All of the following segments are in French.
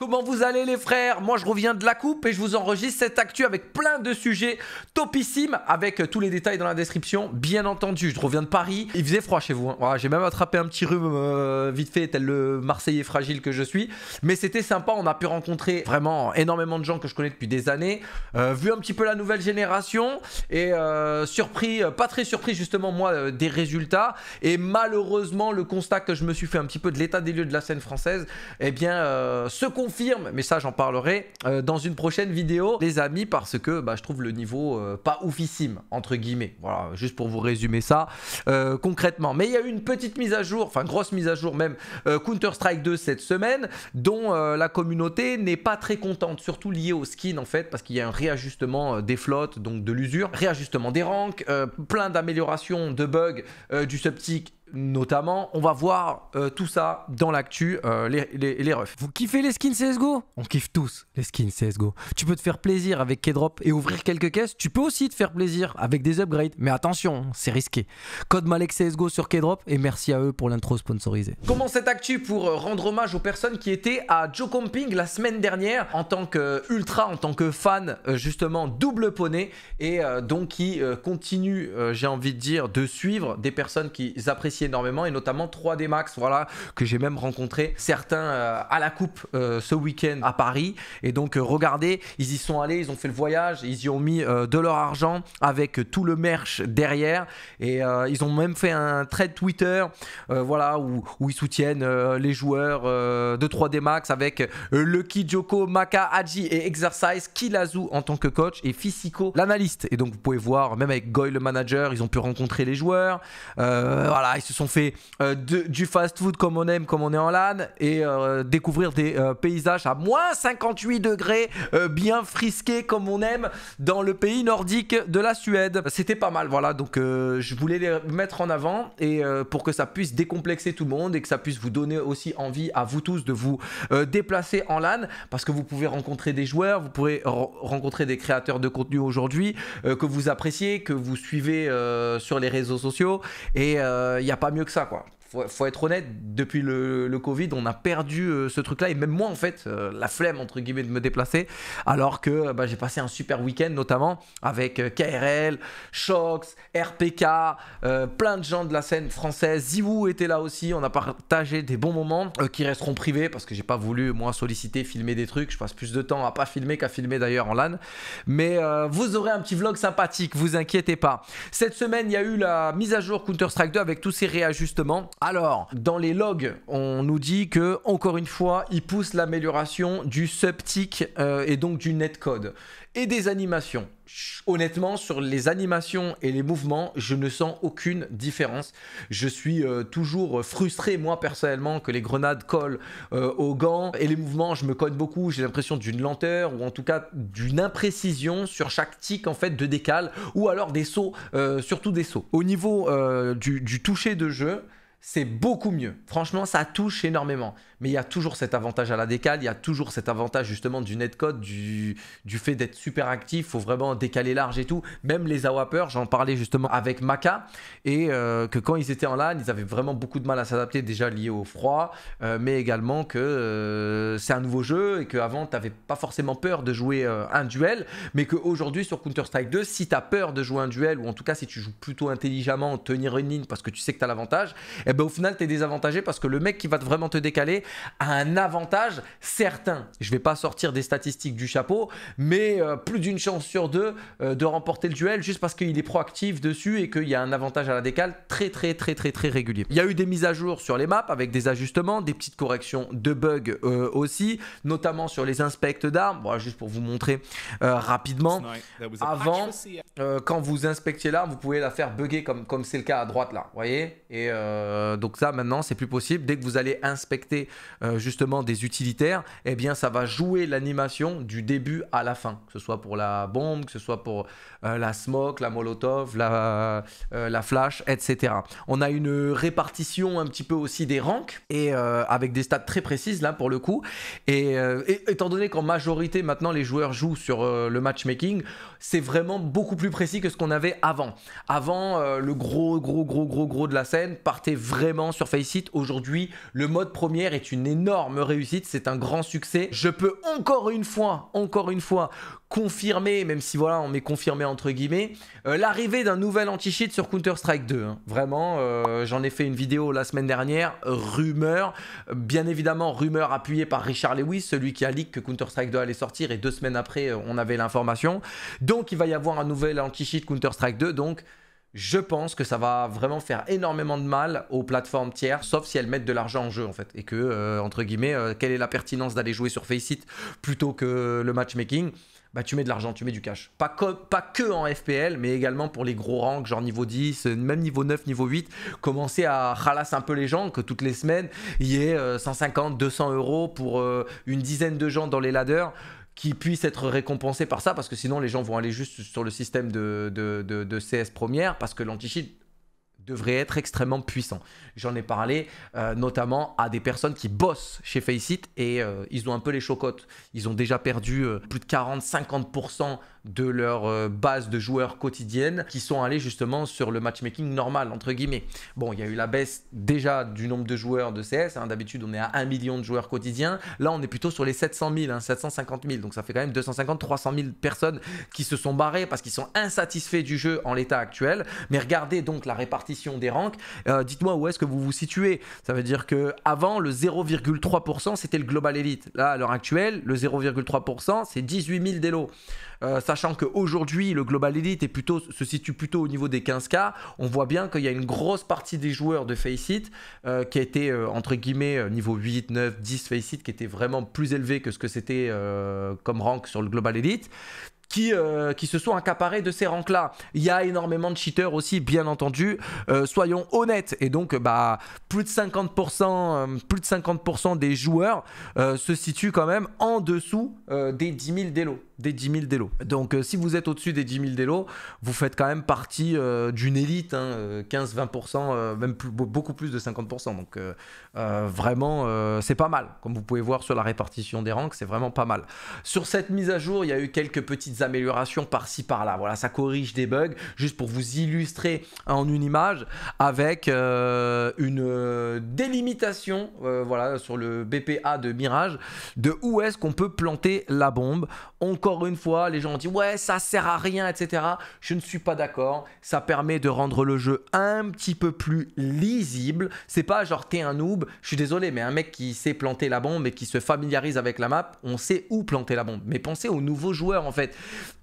Comment vous allez les frères Moi je reviens de la coupe et je vous enregistre cette actu avec plein de sujets topissimes avec euh, tous les détails dans la description bien entendu. Je reviens de Paris, il faisait froid chez vous. Hein. J'ai même attrapé un petit rhume euh, vite fait tel le Marseillais fragile que je suis. Mais c'était sympa, on a pu rencontrer vraiment énormément de gens que je connais depuis des années. Euh, vu un petit peu la nouvelle génération et surpris, pas très surpris justement moi des résultats. Et malheureusement le constat que je me suis fait un petit peu de l'état des lieux de la scène française, eh bien ce qu'on confirme, mais ça j'en parlerai euh, dans une prochaine vidéo, les amis, parce que bah, je trouve le niveau euh, pas oufissime, entre guillemets. Voilà, juste pour vous résumer ça euh, concrètement. Mais il y a eu une petite mise à jour, enfin grosse mise à jour même, Counter-Strike 2 cette semaine, dont la communauté n'est pas très contente, surtout liée au skin en fait, parce qu'il y a un réajustement des flottes, donc de l'usure, réajustement des ranks, plein d'améliorations, de bugs, du septique notamment. On va voir euh, tout ça dans l'actu, euh, les, les, refs. Vous kiffez les skins CSGO On kiffe tous les skins CSGO. Tu peux te faire plaisir avec K-Drop et ouvrir quelques caisses. Tu peux aussi te faire plaisir avec des upgrades. Mais attention, hein, c'est risqué. Code Malek CSGO sur K-Drop et merci à eux pour l'intro sponsorisée. Comment cette actu pour euh, rendre hommage aux personnes qui étaient à Joe Comping la semaine dernière en tant qu'ultra, en tant que fan justement double poney et donc qui continue, j'ai envie de dire, de suivre des personnes qui apprécient énormément et notamment 3D Max, voilà, que j'ai même rencontré certains euh, à la coupe euh, ce week-end à Paris. Et donc, euh, regardez, ils y sont allés, ils ont fait le voyage, ils y ont mis de leur argent avec tout le merch derrière. Et ils ont même fait un trade Twitter, voilà, où, ils soutiennent les joueurs de 3D Max avec Lucky Joko, Maka, Haji et Exercise, Kilazu en tant que coach et Fisico, l'analyste. Et donc, vous pouvez voir, même avec Goy, le manager, ils ont pu rencontrer les joueurs. voilà, ils se sont fait euh, du fast-food comme on aime, comme on est en LAN, et euh, découvrir des euh, paysages à moins 58 degrés, bien frisqués comme on aime, dans le pays nordique de la Suède. C'était pas mal, voilà, donc je voulais les mettre en avant, et pour que ça puisse décomplexer tout le monde, et que ça puisse vous donner aussi envie à vous tous de vous déplacer en LAN, parce que vous pouvez rencontrer des joueurs, vous pouvez rencontrer des créateurs de contenu aujourd'hui, que vous appréciez, que vous suivez sur les réseaux sociaux, et il y a pas mieux que ça, quoi faut, faut, être honnête, depuis le, Covid, on a perdu euh, ce truc-là. Et même moi, en fait, euh, la flemme, entre guillemets, de me déplacer. Alors que euh, bah, j'ai passé un super week-end, notamment avec KRL, Shox, RPK, plein de gens de la scène française. ZywOo était là aussi. On a partagé des bons moments qui resteront privés parce que j'ai pas voulu, moi, solliciter, filmer des trucs. Je passe plus de temps à pas filmer qu'à filmer d'ailleurs en LAN. Mais vous aurez un petit vlog sympathique, vous inquiétez pas. Cette semaine, il y a eu la mise à jour Counter-Strike 2 avec tous ces réajustements. Alors, dans les logs, on nous dit que, encore une fois, ils poussent l'amélioration du sub euh, et donc du netcode et des animations. Honnêtement, sur les animations et les mouvements, je ne sens aucune différence. Je suis euh, toujours frustré, moi personnellement, que les grenades collent euh, aux gants et les mouvements, je me cogne beaucoup. J'ai l'impression d'une lenteur ou en tout cas d'une imprécision sur chaque tic en fait de décal ou alors des sauts, surtout des sauts. Au niveau du toucher de jeu, c'est beaucoup mieux. Franchement, ça touche énormément mais il y a toujours cet avantage à la décale, il y a toujours cet avantage justement du netcode, du, du fait d'être super actif, faut vraiment décaler large et tout. Même les AWAPers, j'en parlais justement avec Maka, et euh, que quand ils étaient en LAN, ils avaient vraiment beaucoup de mal à s'adapter, déjà lié au froid, euh, mais également que euh, c'est un nouveau jeu et qu'avant, tu n'avais pas forcément peur de jouer un duel, mais qu'aujourd'hui sur Counter-Strike 2, si tu as peur de jouer un duel, ou en tout cas si tu joues plutôt intelligemment, tenir une ligne parce que tu sais que tu as l'avantage, et eh ben au final, tu es désavantagé parce que le mec qui va vraiment te décaler, a un avantage certain. Je ne vais pas sortir des statistiques du chapeau, mais euh, plus d'une chance sur deux euh, de remporter le duel juste parce qu'il est proactif dessus et qu'il y a un avantage à la décale très très très très très régulier. Il y a eu des mises à jour sur les maps avec des ajustements, des petites corrections de bugs euh, aussi, notamment sur les inspects d'armes. Bon, juste pour vous montrer rapidement, avant, quand vous inspectiez l'arme, vous pouvez la faire bugger comme comme c'est le cas à droite là, vous voyez Et donc ça maintenant c'est plus possible. Dès que vous allez inspecter euh, justement des utilitaires, eh bien ça va jouer l'animation du début à la fin, que ce soit pour la bombe, que ce soit pour euh, la smoke, la molotov, la, euh, la, flash, etc. On a une répartition un petit peu aussi des ranks et avec des stats très précises là pour le coup. et étant donné qu'en majorité maintenant les joueurs jouent sur le matchmaking, c'est vraiment beaucoup plus précis que ce qu'on avait avant. Avant, euh, le gros, gros, gros, gros, gros de la scène partait vraiment sur Faceit. Aujourd'hui, le mode première est une énorme réussite, c'est un grand succès. Je peux encore une fois, encore une fois, confirmé, même si voilà, on met confirmé entre guillemets, euh, l'arrivée d'un nouvel anti-cheat sur Counter-Strike 2. Hein. Vraiment, euh, j'en ai fait une vidéo la semaine dernière, rumeur, bien évidemment rumeur appuyée par Richard Lewis, celui qui a leak que Counter-Strike 2 allait sortir et deux semaines après euh, on avait l'information. Donc il va y avoir un nouvel anti-cheat Counter-Strike 2, donc je pense que ça va vraiment faire énormément de mal aux plateformes tiers, sauf si elles mettent de l'argent en jeu en fait, et que, entre guillemets, quelle est la pertinence d'aller jouer sur Faceit plutôt que le matchmaking bah, tu mets de l'argent, tu mets du cash. Pas, pas que en FPL, mais également pour les gros rangs, genre niveau 10, euh, même niveau 9, niveau 8. Commencer à ralasser un peu les gens, que toutes les semaines, il y ait 150, euh, 200 euros pour euh, une dizaine de gens dans les ladders qui puissent être récompensés par ça, parce que sinon les gens vont aller juste sur le système de, CS première, parce que lanti devrait être extrêmement puissant. J'en ai parlé euh, notamment à des personnes qui bossent chez Faceit et euh, ils ont un peu les chocottes. Ils ont déjà perdu euh, plus de 40-50% de leur euh, base de joueurs quotidiennes qui sont allés justement sur le matchmaking normal, entre guillemets. Bon, il y a eu la baisse déjà du nombre de joueurs de CS. Hein. D'habitude, on est à 1 million de joueurs quotidiens. Là, on est plutôt sur les 700 000, 750 000. Donc ça fait quand même 250, 300 000 personnes qui se sont barrées parce qu'ils sont insatisfaits du jeu en l'état actuel. Mais regardez donc la répartition des ranks. Euh, dites-moi où est-ce que vous vous situez. Ça veut dire que avant le 0,3% c'était le Global Elite. Là, à l'heure actuelle, le 0,3% c'est 18 000 délos. Euh, ça sachant qu'aujourd'hui, le Global Elite est plutôt, se situe plutôt au niveau des 15K, on voit bien qu'il y a une grosse partie des joueurs de Faceit euh, qui a été, euh, entre guillemets, euh, niveau 8, 9, 10 Faceit, qui était vraiment plus élevé que ce que c'était comme rank sur le Global Elite. Qui, qui, se sont accaparés de ces ranks-là. Il y a énormément de cheaters aussi, bien entendu. soyons honnêtes. Et donc, bah, plus de 50%, plus de 50 des joueurs se situent quand même en dessous des 10 000 délos des 10 000 délos. Donc euh, si vous êtes au-dessus des 10 000 délos, vous faites quand même partie euh, d'une élite, 15-20%, hein, euh, même beaucoup plus de 50%. Donc vraiment, c'est pas mal. Comme vous pouvez voir sur la répartition des rangs, c'est vraiment pas mal. Sur cette mise à jour, il y a eu quelques petites améliorations par-ci par-là. Voilà, ça corrige des bugs, juste pour vous illustrer en une image, avec une délimitation voilà, sur le BPA de Mirage, de où est-ce qu'on peut planter la bombe. On une fois, les gens ont dit ouais, ça sert à rien, etc. Je ne suis pas d'accord. Ça permet de rendre le jeu un petit peu plus lisible. C'est pas genre t'es un noob. Je suis désolé, mais un mec qui sait planter la bombe et qui se familiarise avec la map, on sait où planter la bombe. Mais pensez aux nouveaux joueurs en fait.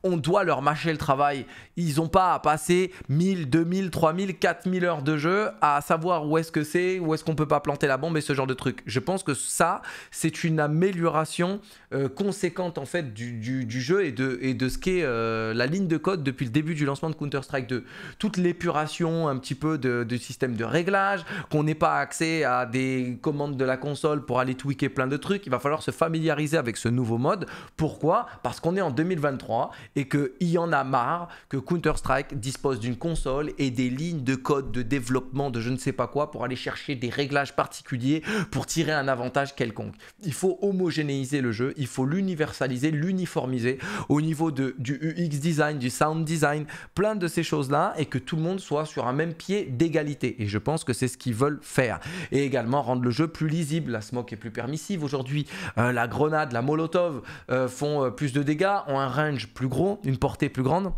On doit leur mâcher le travail. Ils n'ont pas à passer 1000, 2000, 3000, 4000 heures de jeu à savoir où est-ce que c'est, où est-ce qu'on peut pas planter la bombe et ce genre de truc. Je pense que ça, c'est une amélioration euh, conséquente en fait du du jeu et de, et de ce qu'est euh, la ligne de code depuis le début du lancement de Counter-Strike 2. Toute l'épuration un petit peu de, système de réglage, qu'on n'ait pas accès à des commandes de la console pour aller tweaker plein de trucs. Il va falloir se familiariser avec ce nouveau mode. Pourquoi Parce qu'on est en 2023 et qu'il y en a marre que Counter-Strike dispose d'une console et des lignes de code de développement de je ne sais pas quoi pour aller chercher des réglages particuliers pour tirer un avantage quelconque. Il faut homogénéiser le jeu, il faut l'universaliser, l'uniformiser au niveau du UX design, du sound design, plein de ces choses-là, et que tout le monde soit sur un même pied d'égalité. Et je pense que c'est ce qu'ils veulent faire. Et également rendre le jeu plus lisible. La smoke est plus permissive aujourd'hui. Euh, la grenade, la molotov euh, font euh, plus de dégâts, ont un range plus gros, une portée plus grande.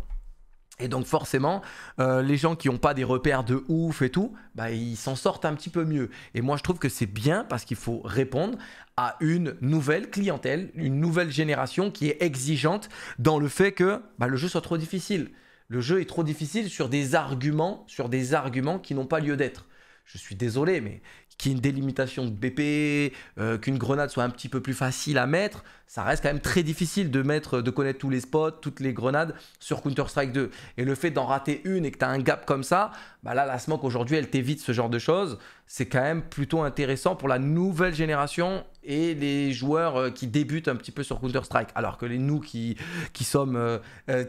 Et donc forcément, euh, les gens qui n'ont pas des repères de ouf et tout, bah, ils s'en sortent un petit peu mieux. Et moi, je trouve que c'est bien parce qu'il faut répondre à une nouvelle clientèle, une nouvelle génération qui est exigeante dans le fait que bah, le jeu soit trop difficile. Le jeu est trop difficile sur des arguments, sur des arguments qui n'ont pas lieu d'être je suis désolé, mais qu'il y ait une délimitation de BP, euh, qu'une grenade soit un petit peu plus facile à mettre, ça reste quand même très difficile de mettre, de connaître tous les spots, toutes les grenades sur Counter-Strike 2. Et le fait d'en rater une et que tu as un gap comme ça, bah là, la smoke aujourd'hui, elle t'évite ce genre de choses. C'est quand même plutôt intéressant pour la nouvelle génération et les joueurs euh, qui débutent un petit peu sur Counter-Strike. Alors que les, nous qui, sommes euh,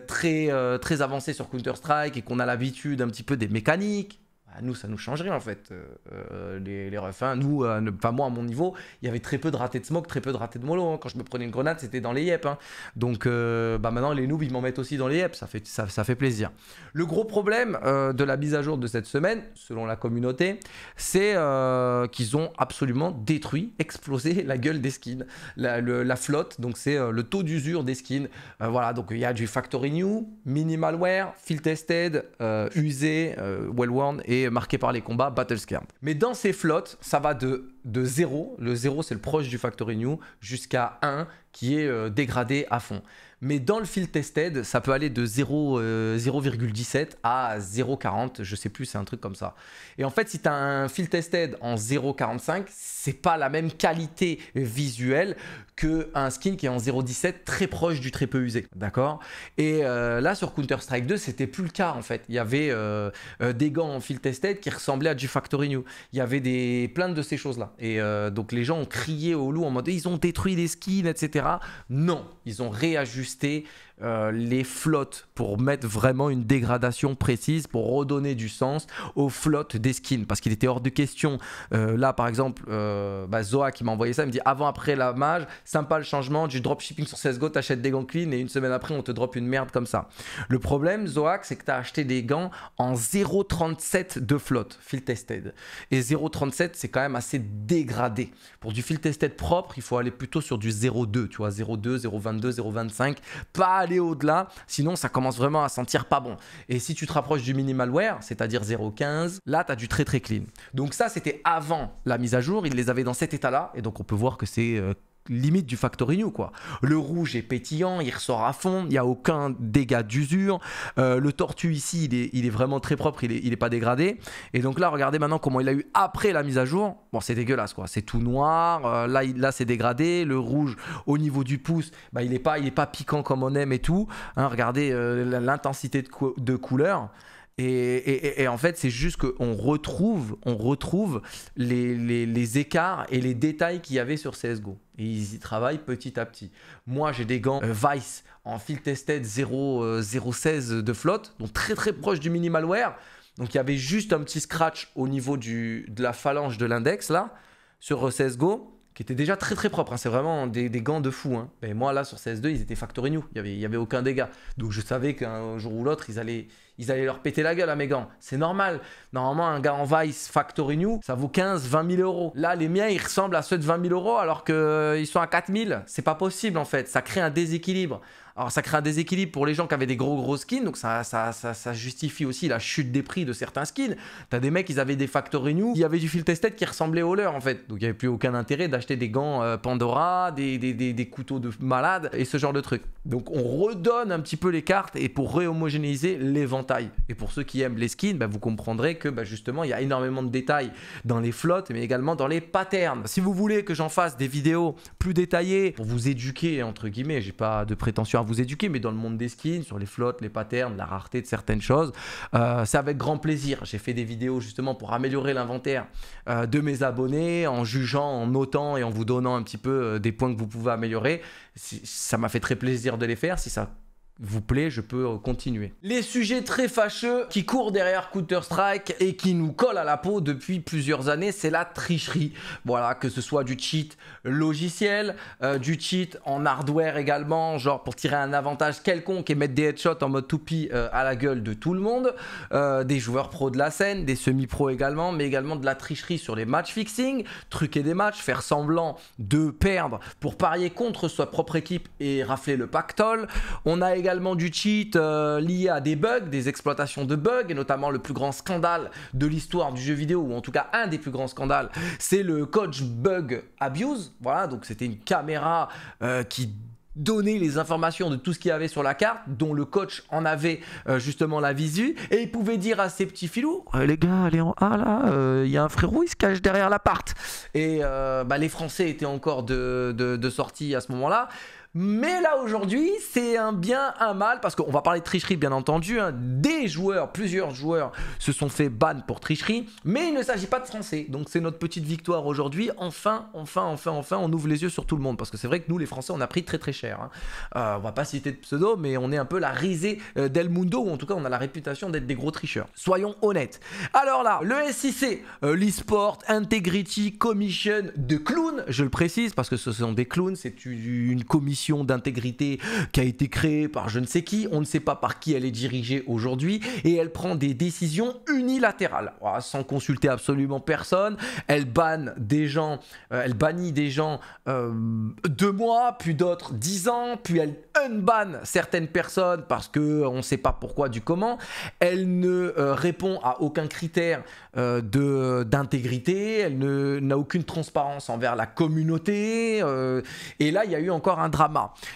très, très avancés sur Counter-Strike et qu'on a l'habitude un petit peu des mécaniques, nous, ça nous change rien en fait. Euh, euh, les, les refs, hein. nous, euh, enfin moi à mon niveau, il y avait très peu de ratés de smoke, très peu de ratés de mollo. Hein. Quand je me prenais une grenade, c'était dans les yep. Hein. Donc bah maintenant, les noobs, ils m'en mettent aussi dans les yep, ça fait, ça, ça fait plaisir. Le gros problème de la mise à jour de cette semaine, selon la communauté, c'est qu'ils ont absolument détruit, explosé la gueule des skins, la, la flotte, donc c'est le taux d'usure des skins. voilà, donc il y a du factory new, minimal wear, field tested, usé, well worn et marqué par les combats, Battlescape. Mais dans ces flottes, ça va de, de 0, le 0 c'est le proche du Factory New, jusqu'à 1 qui est euh, dégradé à fond. Mais dans le fil tested, ça peut aller de 0,17 euh, à 0,40, je sais plus, c'est un truc comme ça. Et en fait, si tu as un fil tested en 0,45, c'est pas la même qualité visuelle qu'un skin qui est en 0,17 très proche du très peu usé. D'accord Et euh, là, sur Counter-Strike 2, c'était plus le cas en fait. Il y avait euh, des gants en field tested qui ressemblaient à du Factory New. Il y avait des, plein de ces choses-là. Et donc les gens ont crié au loup en mode eh, ils ont détruit des skins, etc. Non, ils ont réajusté ajuster euh, les flottes pour mettre vraiment une dégradation précise pour redonner du sens aux flottes des skins parce qu'il était hors de question euh, là par exemple euh, bah, qui m'a envoyé ça il me dit avant après la mage sympa le changement du shipping sur CSGO t'achètes des gants clean et une semaine après on te drop une merde comme ça le problème Zoac c'est que t'as acheté des gants en 0,37 de flotte fil tested et 0,37 c'est quand même assez dégradé pour du fil tested propre il faut aller plutôt sur du 0,2 tu vois 0,2 0,22 0,25 pas au-delà, sinon ça commence vraiment à sentir pas bon. Et si tu te rapproches du minimalware, c'est-à-dire 0.15, là tu as du très très clean. Donc ça c'était avant la mise à jour, ils les avaient dans cet état-là, et donc on peut voir que c'est euh, limite du factory new quoi. Le rouge est pétillant, il ressort à fond, il n'y a aucun dégât d'usure. Euh, le tortue ici, il est, vraiment très propre, il n'est pas dégradé. Et donc là, regardez maintenant comment il a eu après la mise à jour. Bon, c'est dégueulasse quoi, c'est tout noir. Euh, là, là c'est dégradé. Le rouge au niveau du pouce, bah, il n'est pas, pas piquant comme on aime et tout. Hein, regardez euh, l'intensité de, de couleur. Et, en fait, c'est juste qu'on retrouve, on retrouve les, écarts et les détails qu'il y avait sur CSGO. Et ils y travaillent petit à petit. Moi, j'ai des gants euh, Vice en fil tested 0016 016 euh, de flotte, donc très très proche du minimalware. Donc il y avait juste un petit scratch au niveau de la phalange de l'index là, sur CSGO qui étaient déjà très très propres. Hein. C'est vraiment des, gants de fou. Hein. moi là sur CS2, ils étaient factory new. Il n'y avait, aucun dégât. Donc je savais qu'un jour ou l'autre, ils allaient, ils allaient leur péter la gueule à mes gants. C'est normal. Normalement, un gars en Vice factory new, ça vaut 15, 20 000 euros. Là, les miens, ils ressemblent à ceux de 20 000 euros alors qu'ils euh, sont à 4 000. C'est pas possible en fait. Ça crée un déséquilibre. Alors ça crée un déséquilibre pour les gens qui avaient des gros gros skins, donc ça, ça, ça, justifie aussi la chute des prix de certains skins. T'as des mecs, ils avaient des Factory New, il y avait du fil tête qui ressemblait au leur en fait. Donc il n'y avait plus aucun intérêt d'acheter des gants euh, Pandora, des, des, des, des, couteaux de malade et ce genre de trucs. Donc on redonne un petit peu les cartes et pour réhomogénéiser l'éventail. Et pour ceux qui aiment les skins, bah, vous comprendrez que bah, justement il y a énormément de détails dans les flottes mais également dans les patterns. Si vous voulez que j'en fasse des vidéos plus détaillées pour vous éduquer entre guillemets, j'ai pas de prétention vous éduquer, mais dans le monde des skins, sur les flottes, les patterns, la rareté de certaines choses, euh, c'est avec grand plaisir. J'ai fait des vidéos justement pour améliorer l'inventaire euh, de mes abonnés, en jugeant, en notant et en vous donnant un petit peu euh, des points que vous pouvez améliorer. Ça m'a fait très plaisir de les faire. Si ça vous plaît, je peux continuer. Les sujets très fâcheux qui courent derrière Counter-Strike et qui nous collent à la peau depuis plusieurs années, c'est la tricherie. Voilà, que ce soit du cheat logiciel, euh, du cheat en hardware également, genre pour tirer un avantage quelconque et mettre des headshots en mode toupie euh, à la gueule de tout le monde, euh, des joueurs pro de la scène, des semi-pro également, mais également de la tricherie sur les match fixing, truquer des matchs, faire semblant de perdre pour parier contre sa propre équipe et rafler le pactole. On a également du cheat euh, lié à des bugs, des exploitations de bugs, et notamment le plus grand scandale de l'histoire du jeu vidéo, ou en tout cas un des plus grands scandales, c'est le coach bug abuse. Voilà, donc c'était une caméra euh, qui donnait les informations de tout ce qu'il y avait sur la carte, dont le coach en avait euh, justement la visu, et il pouvait dire à ses petits filous, les gars, allez en A là, il y a un frérot, il se cache derrière la l'appart. Et bah, les Français étaient encore de sortie à ce moment-là. Mais là aujourd'hui, c'est un bien, un mal, parce qu'on va parler de tricherie bien entendu. Hein. Des joueurs, plusieurs joueurs se sont fait ban pour tricherie, mais il ne s'agit pas de Français. Donc c'est notre petite victoire aujourd'hui. Enfin, enfin, enfin, enfin, on ouvre les yeux sur tout le monde, parce que c'est vrai que nous les Français, on a pris très très cher. Hein. Euh, on va pas citer de pseudo, mais on est un peu la risée euh, d'El Mundo, ou en tout cas on a la réputation d'être des gros tricheurs. Soyons honnêtes. Alors là, le SIC, euh, l'eSport, Integrity Commission de clowns, je le précise, parce que ce sont des clowns, c'est une commission d'intégrité qui a été créée par je ne sais qui, on ne sait pas par qui elle est dirigée aujourd'hui, et elle prend des décisions unilatérales, ah, sans consulter absolument personne, elle banne des gens, euh, elle bannit des gens euh, deux mois, puis d'autres dix ans, puis elle unbanne certaines personnes parce que on ne sait pas pourquoi du comment, elle ne euh, répond à aucun critère de d'intégrité, elle n'a aucune transparence envers la communauté, et là il y a eu encore un drame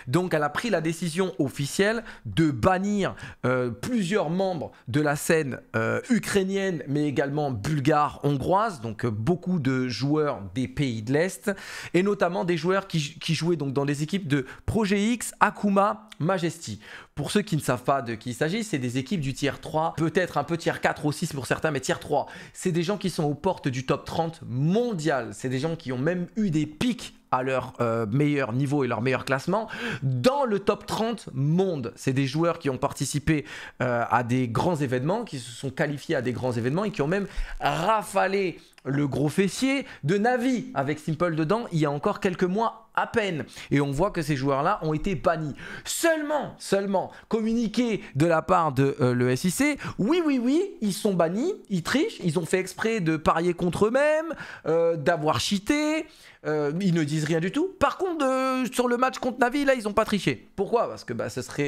donc elle a pris la décision officielle de bannir euh, plusieurs membres de la scène euh, ukrainienne, mais également bulgare, hongroise, donc euh, beaucoup de joueurs des pays de l'Est, et notamment des joueurs qui, jouaient donc dans les équipes de Projet X, Akuma, Majesty. Pour ceux qui ne savent pas de qui il s'agit, c'est des équipes du tier 3, peut-être un peu tier 4 ou 6 pour certains, mais tier 3. C'est des gens qui sont aux portes du top 30 mondial. C'est des gens qui ont même eu des pics à leur euh, meilleur niveau et leur meilleur classement dans le top 30 monde. C'est des joueurs qui ont participé euh, à des grands événements, qui se sont qualifiés à des grands événements et qui ont même rafalé le gros fessier de Navi avec Simple dedans il y a encore quelques mois à peine. Et on voit que ces joueurs-là ont été bannis. Seulement, seulement, communiqué de la part de euh, le SIC, oui, oui, oui, ils sont bannis, ils trichent, ils ont fait exprès de parier contre eux-mêmes, euh, d'avoir cheaté, euh, ils ne disent rien du tout. Par contre, sur le match contre Navi, là, ils n'ont pas triché. Pourquoi Parce que bah, ce serait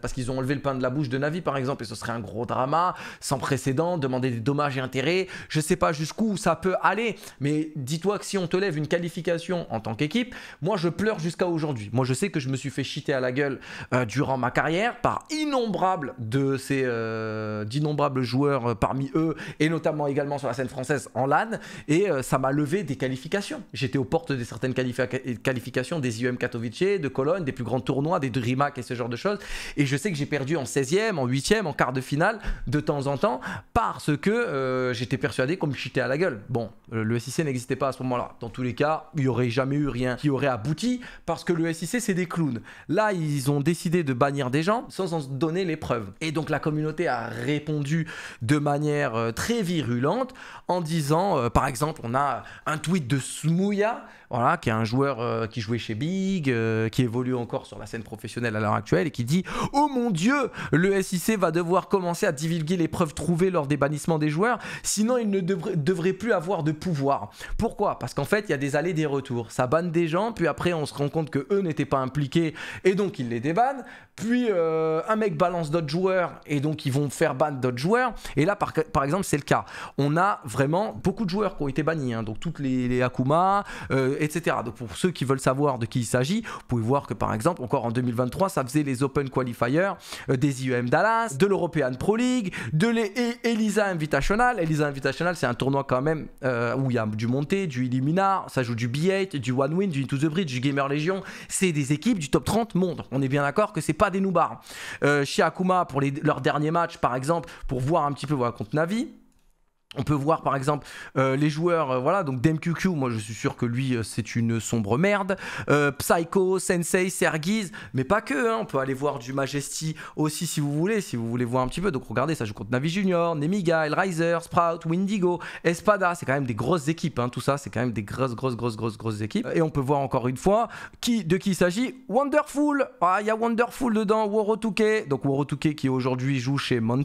parce qu'ils ont enlevé le pain de la bouche de Navi, par exemple, et ce serait un gros drama, sans précédent, demander des dommages et intérêts, je sais pas jusqu'où ça peut aller, mais dis-toi que si on te lève une qualification en tant qu'équipe, moi, moi, je pleure jusqu'à aujourd'hui. Moi, je sais que je me suis fait chiter à la gueule euh, durant ma carrière par innombrables de ces euh, d'innombrables joueurs euh, parmi eux, et notamment également sur la scène française en LAN. Et ça m'a levé des qualifications. J'étais aux portes de certaines qualifications des IEM Katowice, de Cologne, des plus grands tournois, des DreamHack et ce genre de choses. Et je sais que j'ai perdu en 16e, en 8e, en quart de finale de temps en temps parce que j'étais persuadé qu'on me chitait à la gueule. Bon, le SIC n'existait pas à ce moment-là. Dans tous les cas, il n'y aurait jamais eu rien qui aurait abouti parce que le SIC, c'est des clowns. Là, ils ont décidé de bannir des gens sans en donner les preuves. Et donc, la communauté a répondu de manière euh, très virulente en disant, euh, par exemple, on a un tweet de Smouya, voilà, qui est un joueur euh, qui jouait chez Big, qui évolue encore sur la scène professionnelle à l'heure actuelle et qui dit Oh mon Dieu, le SIC va devoir commencer à divulguer les preuves trouvées lors des bannissements des joueurs, sinon il ne devrait, plus avoir de pouvoir. Pourquoi Parce qu'en fait, il y a des allées, des retours. Ça banne des gens, puis après on se rend compte que eux n'étaient pas impliqués et donc ils les débannent. Puis euh, un mec balance d'autres joueurs et donc ils vont faire ban d'autres joueurs. Et là par, par exemple c'est le cas. On a vraiment beaucoup de joueurs qui ont été bannis, hein. donc toutes les, Akuma, euh, etc. Donc pour ceux qui veulent savoir de qui il s'agit, vous pouvez voir que par exemple encore en 2023 ça faisait les Open Qualifiers euh, des IEM Dallas, de l'European Pro League, de l'Elisa e, Invitational. Elisa Invitational c'est un tournoi quand même où il y a du monté, du Illumina, ça joue du B8, du One Win, du Into the Bridge du Gamer Legion, c'est des équipes du top 30 monde. On est bien d'accord que c'est pas des noobars Euh, chez Akuma, pour leur dernier match, par exemple, pour voir un petit peu contre Navi, on peut voir par exemple euh, les joueurs, euh, voilà, donc DMQQ, moi je suis sûr que lui euh, c'est une sombre merde, Psycho, Sensei, Sergiz, mais pas que, hein, on peut aller voir du Majesty aussi si vous voulez, si vous voulez voir un petit peu, donc regardez, ça joue contre Navi Junior, Nemiga, riser Sprout, Windigo, Espada, c'est quand même des grosses équipes, hein, tout ça c'est quand même des grosses, grosses, grosses, grosses, grosses équipes, et on peut voir encore une fois qui, de qui il s'agit, Wonderful, ah il y a Wonderful dedans, Warotuke, donc Warotuke qui aujourd'hui joue chez Monte,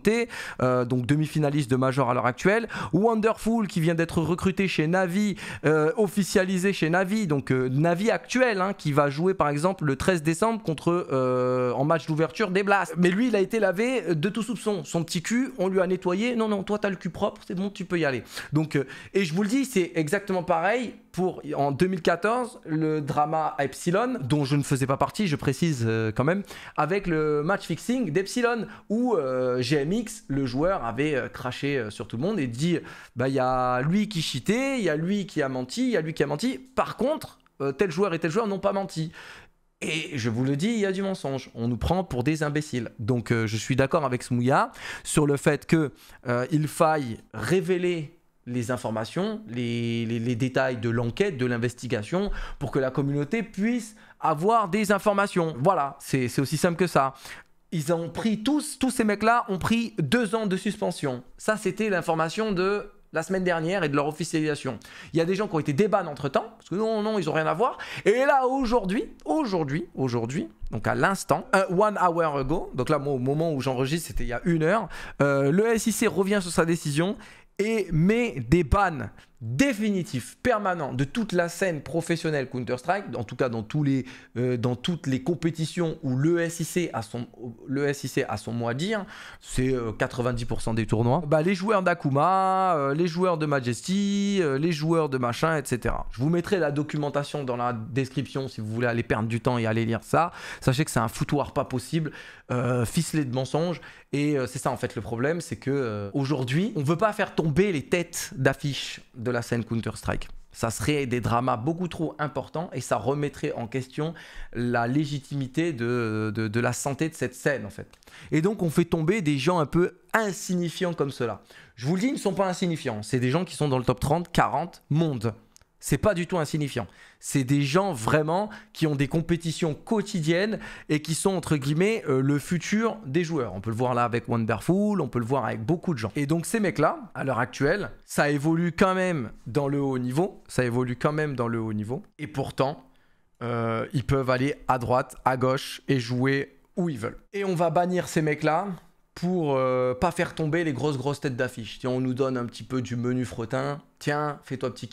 donc demi-finaliste de Major à l'heure actuelle, Wonderful qui vient d'être recruté chez Navi, euh, officialisé chez Navi, donc euh, Navi actuel, hein, qui va jouer par exemple le 13 décembre contre euh, en match d'ouverture des Blasts. Mais lui, il a été lavé de tout soupçon. Son petit cul, on lui a nettoyé. Non, non, toi, t'as le cul propre, c'est bon, tu peux y aller. Donc, et je vous le dis, c'est exactement pareil pour en 2014 le drama Epsilon, dont je ne faisais pas partie, je précise euh, quand même, avec le match fixing d'Epsilon où euh, GMX, le joueur, avait euh, craché sur tout le monde et dit bah il y a lui qui cheatait, il y a lui qui a menti, il y a lui qui a menti. Par contre, tel joueur et tel joueur n'ont pas menti. Et je vous le dis, il y a du mensonge. On nous prend pour des imbéciles. Donc je suis d'accord avec Smouya sur le fait que il faille révéler les informations, les, détails de l'enquête, de l'investigation, pour que la communauté puisse avoir des informations. Voilà, c'est aussi simple que ça. Ils ont pris tous, tous ces mecs-là ont pris deux ans de suspension. Ça, c'était l'information de la semaine dernière et de leur officialisation. Il y a des gens qui ont été débannés entre temps, parce que non, non, ils n'ont rien à voir. Et là, aujourd'hui, aujourd'hui, aujourd'hui, donc à l'instant, one hour ago, donc là, au moment où j'enregistre, c'était il y a une heure, euh, le SIC revient sur sa décision et met des bannes définitif, permanent de toute la scène professionnelle Counter-Strike, en tout cas dans, tous les, euh, dans toutes les compétitions où l'ESIC a, son, le SIC a son mot à dire, c'est 90% euh, des tournois, bah, les joueurs d'Akuma, euh, les joueurs de Majesty, les joueurs de machin, etc. Je vous mettrai la documentation dans la description si vous voulez aller perdre du temps et aller lire ça. Sachez que c'est un foutoir pas possible, ficelé de mensonges, et c'est ça en fait le problème, c'est que aujourd'hui, on veut pas faire tomber les têtes d'affiches de la scène Counter-Strike. Ça serait des dramas beaucoup trop importants et ça remettrait en question la légitimité de, de la santé de cette scène en fait. Et donc on fait tomber des gens un peu insignifiants comme cela. Je vous le dis, ils ne sont pas insignifiants. C'est des gens qui sont dans le top 30, 40 monde. C'est pas du tout insignifiant. C'est des gens vraiment qui ont des compétitions quotidiennes et qui sont entre guillemets euh, le futur des joueurs. On peut le voir là avec Wonderful, on peut le voir avec beaucoup de gens. Et donc ces mecs-là, à l'heure actuelle, ça évolue quand même dans le haut niveau. Ça évolue quand même dans le haut niveau. Et pourtant, euh, ils peuvent aller à droite, à gauche et jouer où ils veulent. Et on va bannir ces mecs-là pour euh, pas faire tomber les grosses grosses têtes d'affiche. on nous donne un petit peu du menu fretin, tiens, fais-toi petit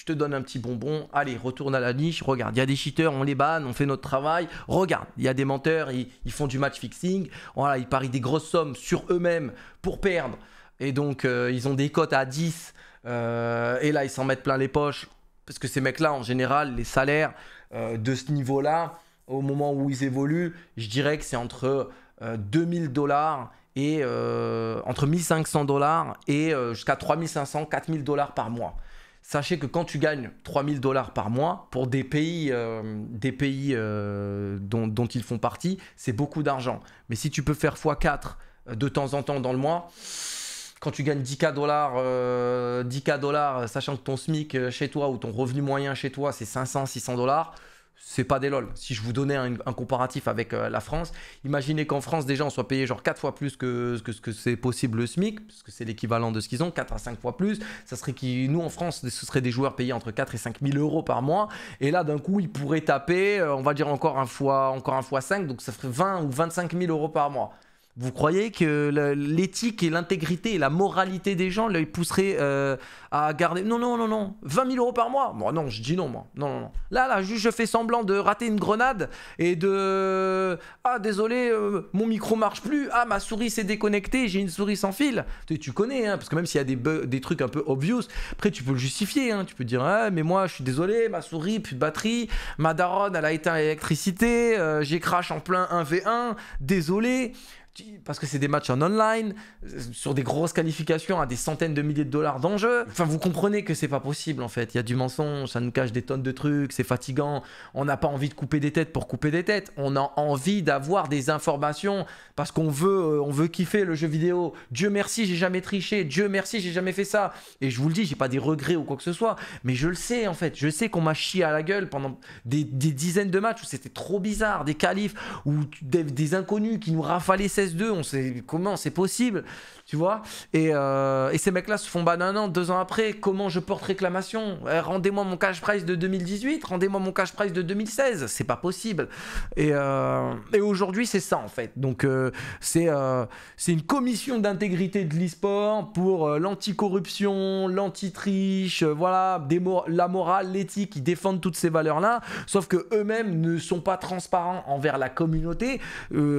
je te donne un petit bonbon, allez, retourne à la niche, regarde, il y a des cheaters, on les banne, on fait notre travail, regarde, il y a des menteurs, ils, font du match fixing, voilà, ils parient des grosses sommes sur eux-mêmes pour perdre, et donc euh, ils ont des cotes à 10, euh, et là ils s'en mettent plein les poches, parce que ces mecs-là, en général, les salaires euh, de ce niveau-là, au moment où ils évoluent, je dirais que c'est entre 2000 dollars et entre 1500 dollars et jusqu'à 3500, 4000 dollars par mois. Sachez que quand tu gagnes 3000 dollars par mois, pour des pays, euh, des pays euh, dont, ils font partie, c'est beaucoup d'argent. Mais si tu peux faire x4 euh, de temps en temps dans le mois, quand tu gagnes 10K dollars, 10K dollars, sachant que ton SMIC chez toi ou ton revenu moyen chez toi, c'est 500, 600 dollars, c'est pas des lol. Si je vous donnais un, comparatif avec euh, la France, imaginez qu'en France, déjà, on soit payé genre 4 fois plus que ce que, c'est possible le SMIC, parce que c'est l'équivalent de ce qu'ils ont, 4 à 5 fois plus. Ça serait qui nous, en France, ce serait des joueurs payés entre 4 et 5 000 euros par mois. Et là, d'un coup, ils pourraient taper, euh, on va dire encore un fois, encore un fois 5, donc ça ferait 20 ou 25 000 euros par mois. Vous croyez que l'éthique et l'intégrité et la moralité des gens les pousseraient euh, à garder Non, non, non, non. 20 000 euros par mois Moi, non, je dis non, moi. Non, non, non. Là, là, juste je fais semblant de rater une grenade et de... Euh, ah, désolé, euh, mon micro marche plus. Ah, ma souris s'est déconnectée, j'ai une souris sans fil. Tu, connais, hein, parce que même s'il y a des, des trucs un peu obvious, après, tu peux le justifier. Hein. tu peux dire, ah, mais moi, je suis désolé, ma souris, plus de batterie. Ma daronne, elle a éteint l'électricité. j'ai crash en plein 1v1. Désolé parce que c'est des matchs en online, euh, sur des grosses qualifications à des centaines de milliers de dollars d'enjeux. Enfin, vous comprenez que c'est pas possible en fait. Il y a du mensonge, ça nous cache des tonnes de trucs, c'est fatigant. On n'a pas envie de couper des têtes pour couper des têtes. On a envie d'avoir des informations parce qu'on veut, euh, on veut kiffer le jeu vidéo. Dieu merci, j'ai jamais triché. Dieu merci, j'ai jamais fait ça. Et je vous le dis, j'ai pas des regrets ou quoi que ce soit, mais je le sais en fait. Je sais qu'on m'a chié à la gueule pendant des, dizaines de matchs où c'était trop bizarre, des qualifs ou des, des, inconnus qui nous rafalaient 2 on sait comment c'est possible, tu vois. Et, euh, ces mecs-là se font ban an, deux ans après, comment je porte réclamation eh, Rendez-moi mon cash price de 2018, rendez-moi mon cash price de 2016, c'est pas possible. Euh, et, aujourd'hui, c'est ça en fait. Donc, euh, c'est une commission d'intégrité de l'e-sport pour l'anticorruption, l'anti-triche, voilà, la morale, l'éthique, ils défendent toutes ces valeurs-là, sauf que eux-mêmes ne sont pas transparents envers la communauté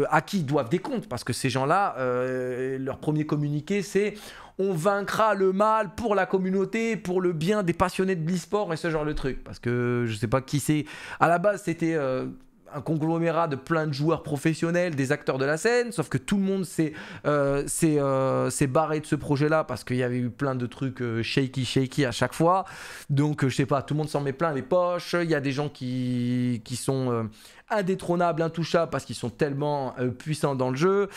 à qui ils doivent des comptes parce que ces gens-là, euh, leur premier communiqué, c'est on vaincra le mal pour la communauté, pour le bien des passionnés de l'e-sport et ce genre de truc. Parce que je sais pas qui c'est. À la base, c'était. Euh, un conglomérat de plein de joueurs professionnels, des acteurs de la scène, sauf que tout le monde s'est euh, euh, barré de ce projet-là parce qu'il y avait eu plein de trucs euh, shaky, shaky à chaque fois. Donc, je sais pas, tout le monde s'en met plein les poches. Il y a des gens qui, sont indétrônables, intouchables parce qu'ils sont tellement puissants dans le jeu.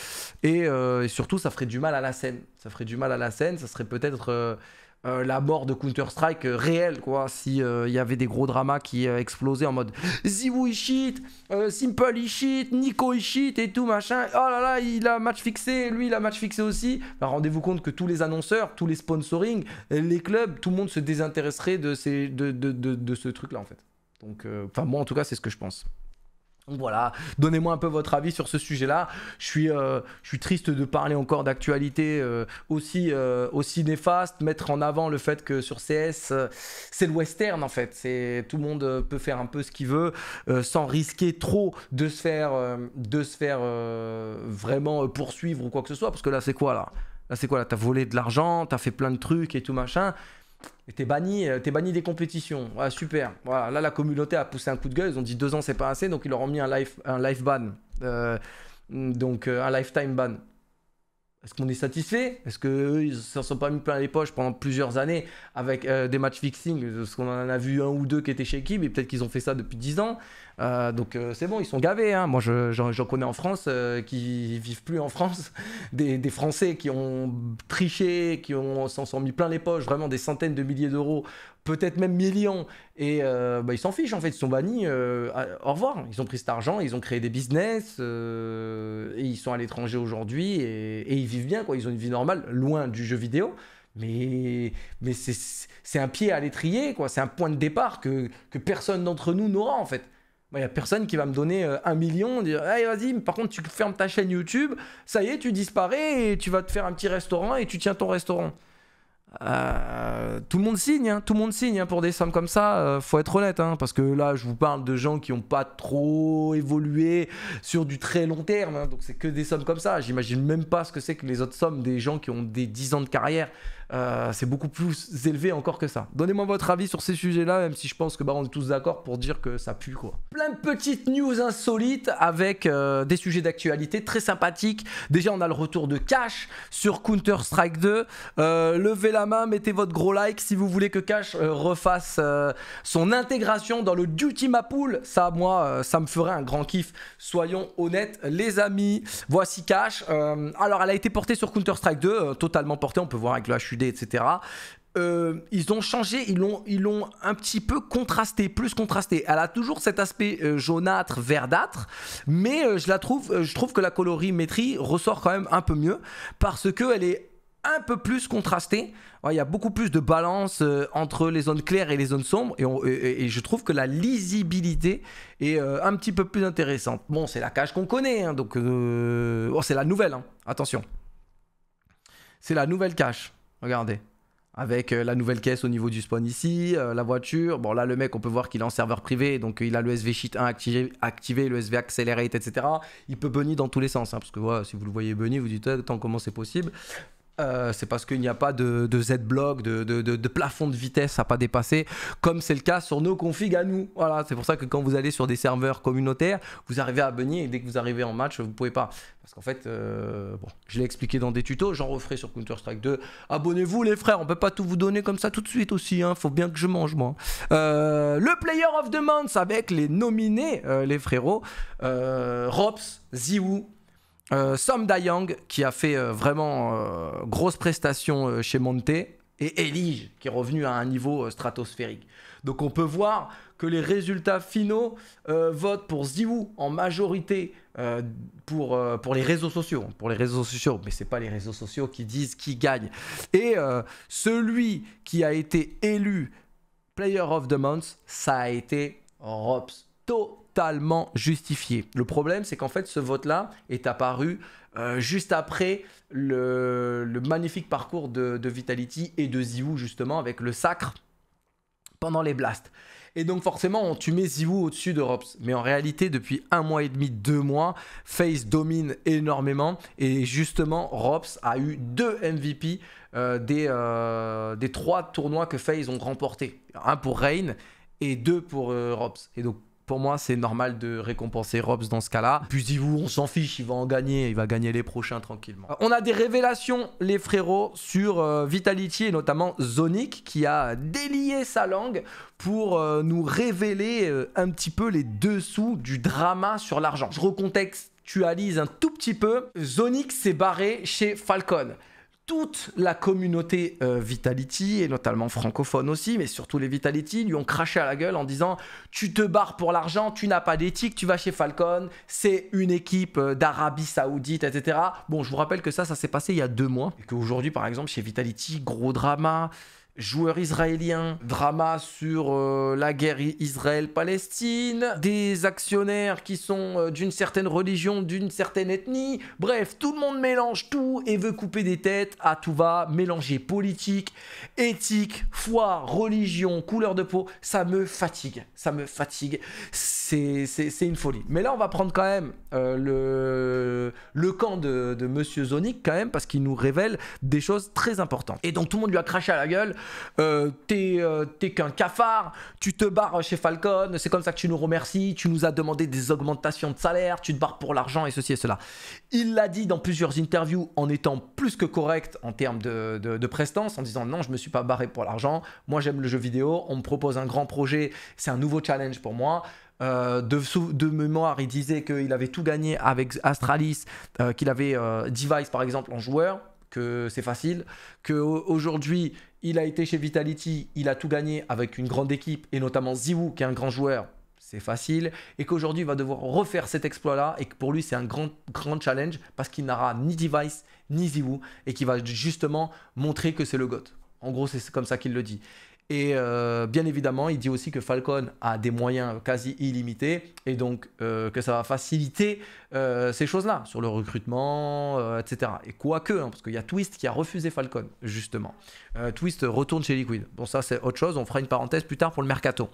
Et, et, surtout, ça ferait du mal à la scène. Ça ferait du mal à la scène. Ça serait peut-être euh, la mort de Counter-Strike euh, réelle, quoi. S'il euh, y avait des gros dramas qui explosaient en mode Ziwu il shit, Simple il shit, Nico il shit et tout machin. Oh là là, il a match fixé, lui il a match fixé aussi. Bah, rendez-vous compte que tous les annonceurs, tous les sponsoring, les clubs, tout le monde se désintéresserait de, de ce truc-là en fait. Donc, enfin, moi en tout cas, c'est ce que je pense. Donc voilà, donnez-moi un peu votre avis sur ce sujet-là. Je suis, euh, je suis triste de parler encore d'actualité euh, aussi, euh, aussi néfaste, mettre en avant le fait que sur CS, c'est le western en fait. C'est tout le monde peut faire un peu ce qu'il veut sans risquer trop de se faire, de se faire vraiment poursuivre ou quoi que ce soit. Parce que là, c'est quoi là Là, c'est quoi là T'as volé de l'argent, t'as fait plein de trucs et tout machin. T'es banni, euh, banni des compétitions. super. Voilà, là la communauté a poussé un coup de gueule. Ils ont dit deux ans c'est pas assez, donc ils leur ont mis un life, un ban, euh, donc euh, un lifetime ban. Est-ce qu'on est satisfait Est-ce qu'ils ne s'en sont pas mis plein les poches pendant plusieurs années avec euh, des matchs fixing Est-ce euh, qu'on en a vu un ou deux qui étaient chez qui, mais peut-être qu'ils ont fait ça depuis 10 ans. Euh, donc c'est bon, ils sont gavés. Hein. Moi, j'en je, connais en France qui vivent plus en France. Des, des, Français qui ont triché, qui s'en sont mis plein les poches, vraiment des centaines de milliers d'euros peut-être même millions. Et euh, bah, ils s'en fichent en fait, ils sont bannis. Euh, au revoir, ils ont pris cet argent, ils ont créé des business, euh, et ils sont à l'étranger aujourd'hui et, ils vivent bien quoi. Ils ont une vie normale, loin du jeu vidéo. Mais, mais c'est un pied à l'étrier quoi, c'est un point de départ que, que personne d'entre nous n'aura en fait. Il n'y a personne qui va me donner un million, dire hey, vas-y, par contre, tu fermes ta chaîne YouTube, ça y est, tu disparais et tu vas te faire un petit restaurant et tu tiens ton restaurant. Euh, tout le monde signe, hein, tout le monde signe hein, pour des sommes comme ça, euh, faut être honnête, hein, parce que là je vous parle de gens qui n'ont pas trop évolué sur du très long terme, donc c'est que des sommes comme ça, j'imagine même pas ce que c'est que les autres sommes des gens qui ont des 10 ans de carrière. Euh, c'est beaucoup plus élevé encore que ça. Donnez-moi votre avis sur ces sujets-là, même si je pense que bah, on est tous d'accord pour dire que ça pue quoi. Plein de petites news insolites avec euh, des sujets d'actualité très sympathiques. Déjà, on a le retour de Cash sur Counter Strike 2. Euh, levez la main, mettez votre gros like si vous voulez que Cash refasse son intégration dans le Duty Map Pool. Ça, moi, ça me ferait un grand kiff. Soyons honnêtes, les amis. Voici Cash. alors, elle a été portée sur Counter Strike 2, totalement portée. On peut voir avec la chute etc. Euh, ils ont changé, ils l'ont, ils un petit peu contrasté, plus contrasté. Elle a toujours cet aspect euh, jaunâtre, verdâtre, mais euh, je la trouve, je trouve que la colorimétrie ressort quand même un peu mieux parce que elle est un peu plus contrastée. Il y a beaucoup plus de balance entre les zones claires et les zones sombres, et, je trouve que la lisibilité est un petit peu plus intéressante. Bon, c'est la cage qu'on connaît, hein, donc oh, c'est la nouvelle. Hein. Attention, c'est la nouvelle cache. Regardez. Avec euh, la nouvelle caisse au niveau du spawn ici, euh, la voiture. Bon, là, le mec, on peut voir qu'il est en serveur privé, donc euh, il a le SV Sheet 1 activé, activé le SV Accelerate, etc. Il peut bunny dans tous les sens, hein, parce que voilà, si vous le voyez bunny, vous dites, tant comment c'est possible euh, c'est parce qu'il n'y a pas de, Z-block, de, plafond de vitesse à pas dépasser, comme c'est le cas sur nos configs à nous. Voilà, c'est pour ça que quand vous allez sur des serveurs communautaires, vous arrivez à abonner et dès que vous arrivez en match, vous pouvez pas. Parce qu'en fait, euh, bon, je l'ai expliqué dans des tutos, j'en referai sur Counter-Strike 2. Abonnez-vous les frères, on peut pas tout vous donner comme ça tout de suite aussi, hein, faut bien que je mange moi. Euh, le Player of the Month avec les nominés, les frérots, Rops, Ziou. Euh, Som Dayang qui a fait euh, vraiment euh, grosse prestation euh, chez Monte et Elige qui est revenu à un niveau stratosphérique. Donc on peut voir que les résultats finaux votent pour Ziwu en majorité pour, pour les réseaux sociaux. Pour les réseaux sociaux, mais c'est pas les réseaux sociaux qui disent qui gagne. Et celui qui a été élu Player of the Month, ça a été Robs totalement justifié. Le problème, c'est qu'en fait, ce vote-là est apparu euh, juste après le, magnifique parcours de, Vitality et de Ziwu, justement, avec le sacre pendant les blasts. Et donc forcément, on, tu mets Ziwu au-dessus de Rops. Mais en réalité, depuis un mois et demi, deux mois, FaZe domine énormément. Et justement, Rops a eu deux MVP euh, des, euh, des trois tournois que FaZe ont remporté Un pour Reign et deux pour Rops. Et donc pour moi, c'est normal de récompenser Robs dans ce cas-là. Puis vous on s'en fiche, il va en gagner, il va gagner les prochains tranquillement. Euh, on a des révélations, les frérots, sur euh, Vitality et notamment Zonic qui a délié sa langue pour euh, nous révéler un petit peu les dessous du drama sur l'argent. Je recontextualise un tout petit peu. Zonic s'est barré chez Falcon toute la communauté euh, Vitality, et notamment francophone aussi, mais surtout les Vitality, lui ont craché à la gueule en disant Tu te barres pour l'argent, tu n'as pas d'éthique, tu vas chez Falcon, c'est une équipe euh, d'Arabie Saoudite, etc. Bon, je vous rappelle que ça, ça s'est passé il y a deux mois, et qu'aujourd'hui, par exemple, chez Vitality, gros drama joueur israélien, drama sur euh, la guerre Israël-Palestine, des actionnaires qui sont euh, d'une certaine religion, d'une certaine ethnie. Bref, tout le monde mélange tout et veut couper des têtes à tout va, mélanger politique, éthique, foi, religion, couleur de peau. Ça me fatigue, ça me fatigue. C'est une folie. Mais là, on va prendre quand même euh, le, le camp de, de Monsieur Zonic quand même parce qu'il nous révèle des choses très importantes. Et donc tout le monde lui a craché à la gueule euh, euh, t'es qu'un cafard, tu te barres chez Falcon, c'est comme ça que tu nous remercies, tu nous as demandé des augmentations de salaire, tu te barres pour l'argent et ceci et cela. Il l'a dit dans plusieurs interviews en étant plus que correct en termes de, prestance, en disant non, je ne me suis pas barré pour l'argent, moi j'aime le jeu vidéo, on me propose un grand projet, c'est un nouveau challenge pour moi. Euh, de, mémoire, il disait qu'il avait tout gagné avec Astralis, qu'il avait Device par exemple en joueur, que c'est facile, qu'aujourd'hui il a été chez Vitality, il a tout gagné avec une grande équipe et notamment Ziwu, qui est un grand joueur, c'est facile, et qu'aujourd'hui il va devoir refaire cet exploit-là et que pour lui c'est un grand, grand challenge parce qu'il n'aura ni Device ni Ziwoo et qu'il va justement montrer que c'est le GOAT. En gros, c'est comme ça qu'il le dit. Et euh, bien évidemment, il dit aussi que Falcon a des moyens quasi illimités et donc euh, que ça va faciliter euh, ces choses-là sur le recrutement, etc. Et quoique, hein, parce qu'il y a Twist qui a refusé Falcon, justement. Twist retourne chez Liquid. Bon, ça c'est autre chose, on fera une parenthèse plus tard pour le mercato.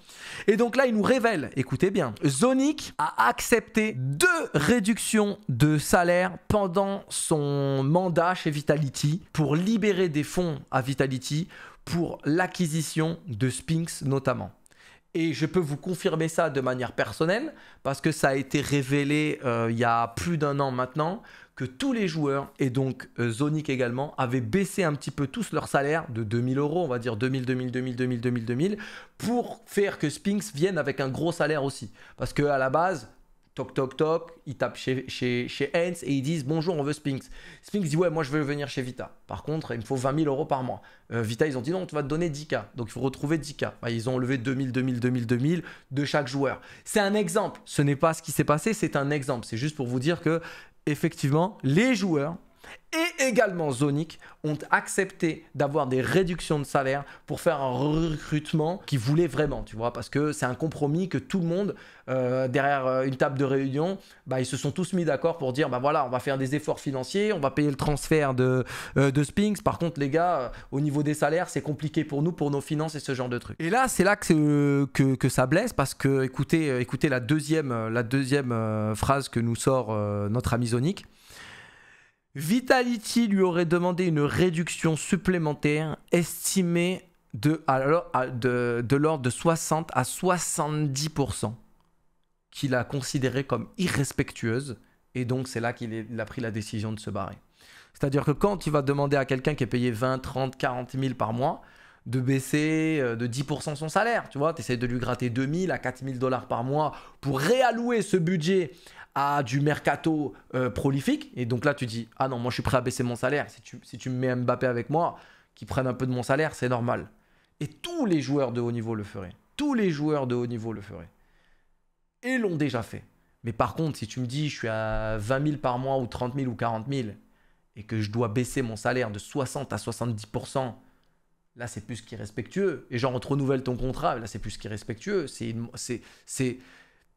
Et donc là, il nous révèle, écoutez bien, Zonic a accepté deux réductions de salaire pendant son mandat chez Vitality pour libérer des fonds à Vitality pour l'acquisition de Sphinx notamment. Et je peux vous confirmer ça de manière personnelle, parce que ça a été révélé euh, il y a plus d'un an maintenant, que tous les joueurs, et donc Zonic euh, également, avaient baissé un petit peu tous leur salaire de 2000 euros, on va dire 2000, 2000, 2000, 2000, 2000, 2000, pour faire que Spinx vienne avec un gros salaire aussi. Parce que la base, Toc, toc, toc. Ils tapent chez, chez, chez et ils disent Bonjour, on veut Spinks. Spinks dit Ouais, moi je veux venir chez Vita. Par contre, il me faut 20 000 euros par mois. Euh, Vita, ils ont dit Non, tu vas te donner 10K. Donc il faut retrouver 10K. Bah, ils ont enlevé 2000, 2000, 2000, 2000 de chaque joueur. C'est un exemple. Ce n'est pas ce qui s'est passé, c'est un exemple. C'est juste pour vous dire que, effectivement, les joueurs et également Zonic ont accepté d'avoir des réductions de salaire pour faire un recrutement qu'ils voulaient vraiment, tu vois, parce que c'est un compromis que tout le monde, euh, derrière euh, une table de réunion, bah, ils se sont tous mis d'accord pour dire, bah voilà, on va faire des efforts financiers, on va payer le transfert de, euh, de Spinks, par contre les gars, au niveau des salaires, c'est compliqué pour nous, pour nos finances et ce genre de trucs. Et là, c'est là que, ça blesse, parce que, écoutez, la deuxième, la deuxième phrase que nous sort notre ami Zonic. Vitality lui aurait demandé une réduction supplémentaire estimée de, de, l'ordre de 60 à 70%, qu'il a considéré comme irrespectueuse. Et donc, c'est là qu'il a pris la décision de se barrer. C'est-à-dire que quand tu vas demander à quelqu'un qui est payé 20, 30, 40 000 par mois, de baisser euh, de 10% son salaire. Tu vois, tu essaies de lui gratter 2 000 à 000 dollars par mois pour réallouer ce budget à du mercato euh, prolifique. Et donc là, tu dis Ah non, moi je suis prêt à baisser mon salaire. Si tu, si tu me mets Mbappé avec moi, qui prenne un peu de mon salaire, c'est normal. Et tous les joueurs de haut niveau le feraient. Tous les joueurs de haut niveau le feraient. Et l'ont déjà fait. Mais par contre, si tu me dis Je suis à 20 000 par mois, ou 30 000 ou 40 000, et que je dois baisser mon salaire de 60 à 70 là c'est plus qu'irrespectueux. Et genre on te renouvelle ton contrat, là c'est plus qu'irrespectueux. c'est, c'est,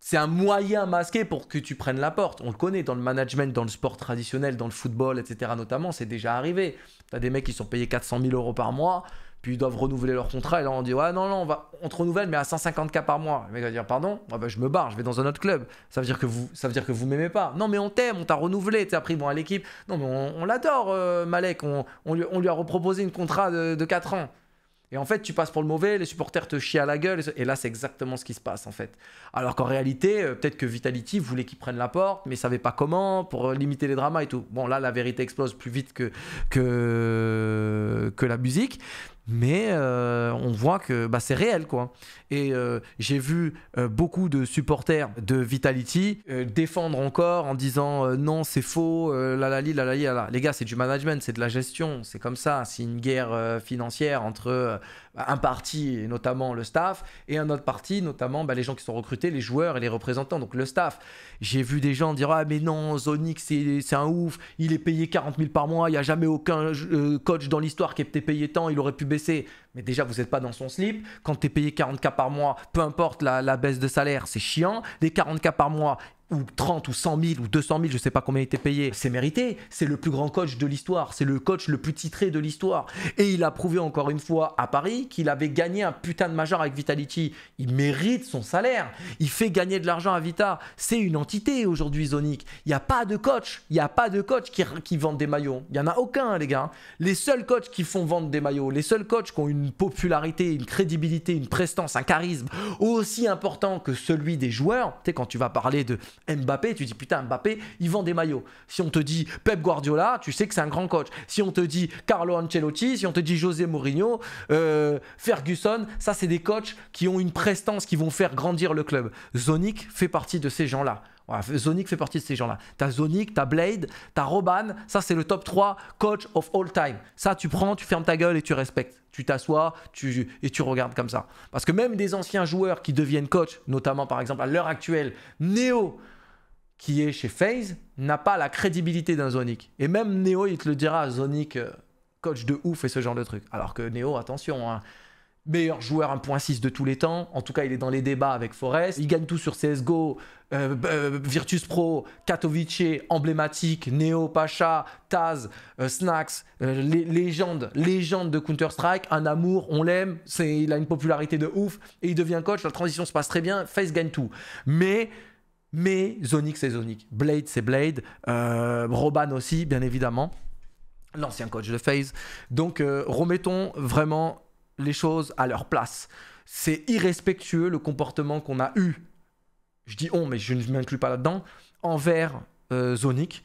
c'est un moyen masqué pour que tu prennes la porte. On le connaît dans le management, dans le sport traditionnel, dans le football, etc. Notamment, c'est déjà arrivé. Tu as des mecs qui sont payés 400 000 euros par mois, puis ils doivent renouveler leur contrat. Et là, on dit Ouais, non, non, on, va, on te renouvelle, mais à 150K par mois. Le mec va dire Pardon, ah bah, je me barre, je vais dans un autre club. Ça veut dire que vous, ça veut dire que vous m'aimez pas. Non, mais on t'aime, on t'a renouvelé. as pris bon, à l'équipe. Non, mais on, l'adore, euh, Malek. On, lui, a reproposé un contrat de, de 4 ans. Et en fait, tu passes pour le mauvais, les supporters te chient à la gueule. Et là, c'est exactement ce qui se passe, en fait. Alors qu'en réalité, euh, peut-être que Vitality voulait qu'ils prennent la porte, mais ils savaient pas comment, pour limiter les dramas et tout. Bon, là, la vérité explose plus vite que, que la musique mais euh, on voit que bah, c'est réel quoi. Et euh, j'ai vu euh, beaucoup de supporters de Vitality défendre encore en disant non c'est faux, la la li, la la la la. Les gars c'est du management, c'est de la gestion, c'est comme ça. C'est une guerre financière entre un parti, notamment le staff, et un autre parti, notamment bah, les gens qui sont recrutés, les joueurs et les représentants, donc le staff. J'ai vu des gens dire Ah, mais non, Zonic, c'est un ouf, il est payé 40 000 par mois, il n'y a jamais aucun euh, coach dans l'histoire qui ait été payé tant, il aurait pu baisser. Mais déjà, vous n'êtes pas dans son slip. Quand tu es payé 40K par mois, peu importe la, baisse de salaire, c'est chiant. Les 40K par mois, ou 30 ou 100 000 ou 200 000, je sais pas combien il était payé, c'est mérité. C'est le plus grand coach de l'histoire, c'est le coach le plus titré de l'histoire. Et il a prouvé encore une fois à Paris qu'il avait gagné un putain de major avec Vitality. Il mérite son salaire, il fait gagner de l'argent à Vita. C'est une entité aujourd'hui, Zonic. Il n'y a pas de coach, il n'y a pas de coach qui, qui vendent des maillots. Il n'y en a aucun, les gars. Les seuls coachs qui font vendre des maillots, les seuls coachs qui ont une popularité, une crédibilité, une prestance, un charisme aussi important que celui des joueurs, tu sais, quand tu vas parler de Mbappé, tu dis putain Mbappé, il vend des maillots. Si on te dit Pep Guardiola, tu sais que c'est un grand coach. Si on te dit Carlo Ancelotti, si on te dit José Mourinho, euh, Ferguson, ça c'est des coachs qui ont une prestance, qui vont faire grandir le club. Zonic fait partie de ces gens-là. Voilà, Zonic fait partie de ces gens-là. T'as Zonic, t'as Blade, t'as Roban. Ça, c'est le top 3 coach of all time. Ça, tu prends, tu fermes ta gueule et tu respectes. Tu t'assois tu, et tu regardes comme ça. Parce que même des anciens joueurs qui deviennent coach, notamment par exemple à l'heure actuelle, Néo, qui est chez FaZe n'a pas la crédibilité d'un Zonic. Et même Neo, il te le dira, Zonic, euh, coach de ouf et ce genre de truc. Alors que Neo, attention, hein. meilleur joueur 1.6 de tous les temps, en tout cas il est dans les débats avec Forest, il gagne tout sur CSGO, euh, euh, Virtus Pro, Katowice, emblématique, Neo, Pacha, Taz, euh, Snacks, légende, légende de Counter-Strike, un amour, on l'aime, il a une popularité de ouf, et il devient coach, la transition se passe très bien, FaZe gagne tout. Mais mais Zonic c'est Zonic, Blade c'est Blade, euh, Roban aussi bien évidemment, l'ancien coach de FaZe. Donc euh, remettons vraiment les choses à leur place. C'est irrespectueux le comportement qu'on a eu, je dis on mais je ne m'inclus pas là-dedans, envers euh, zonique,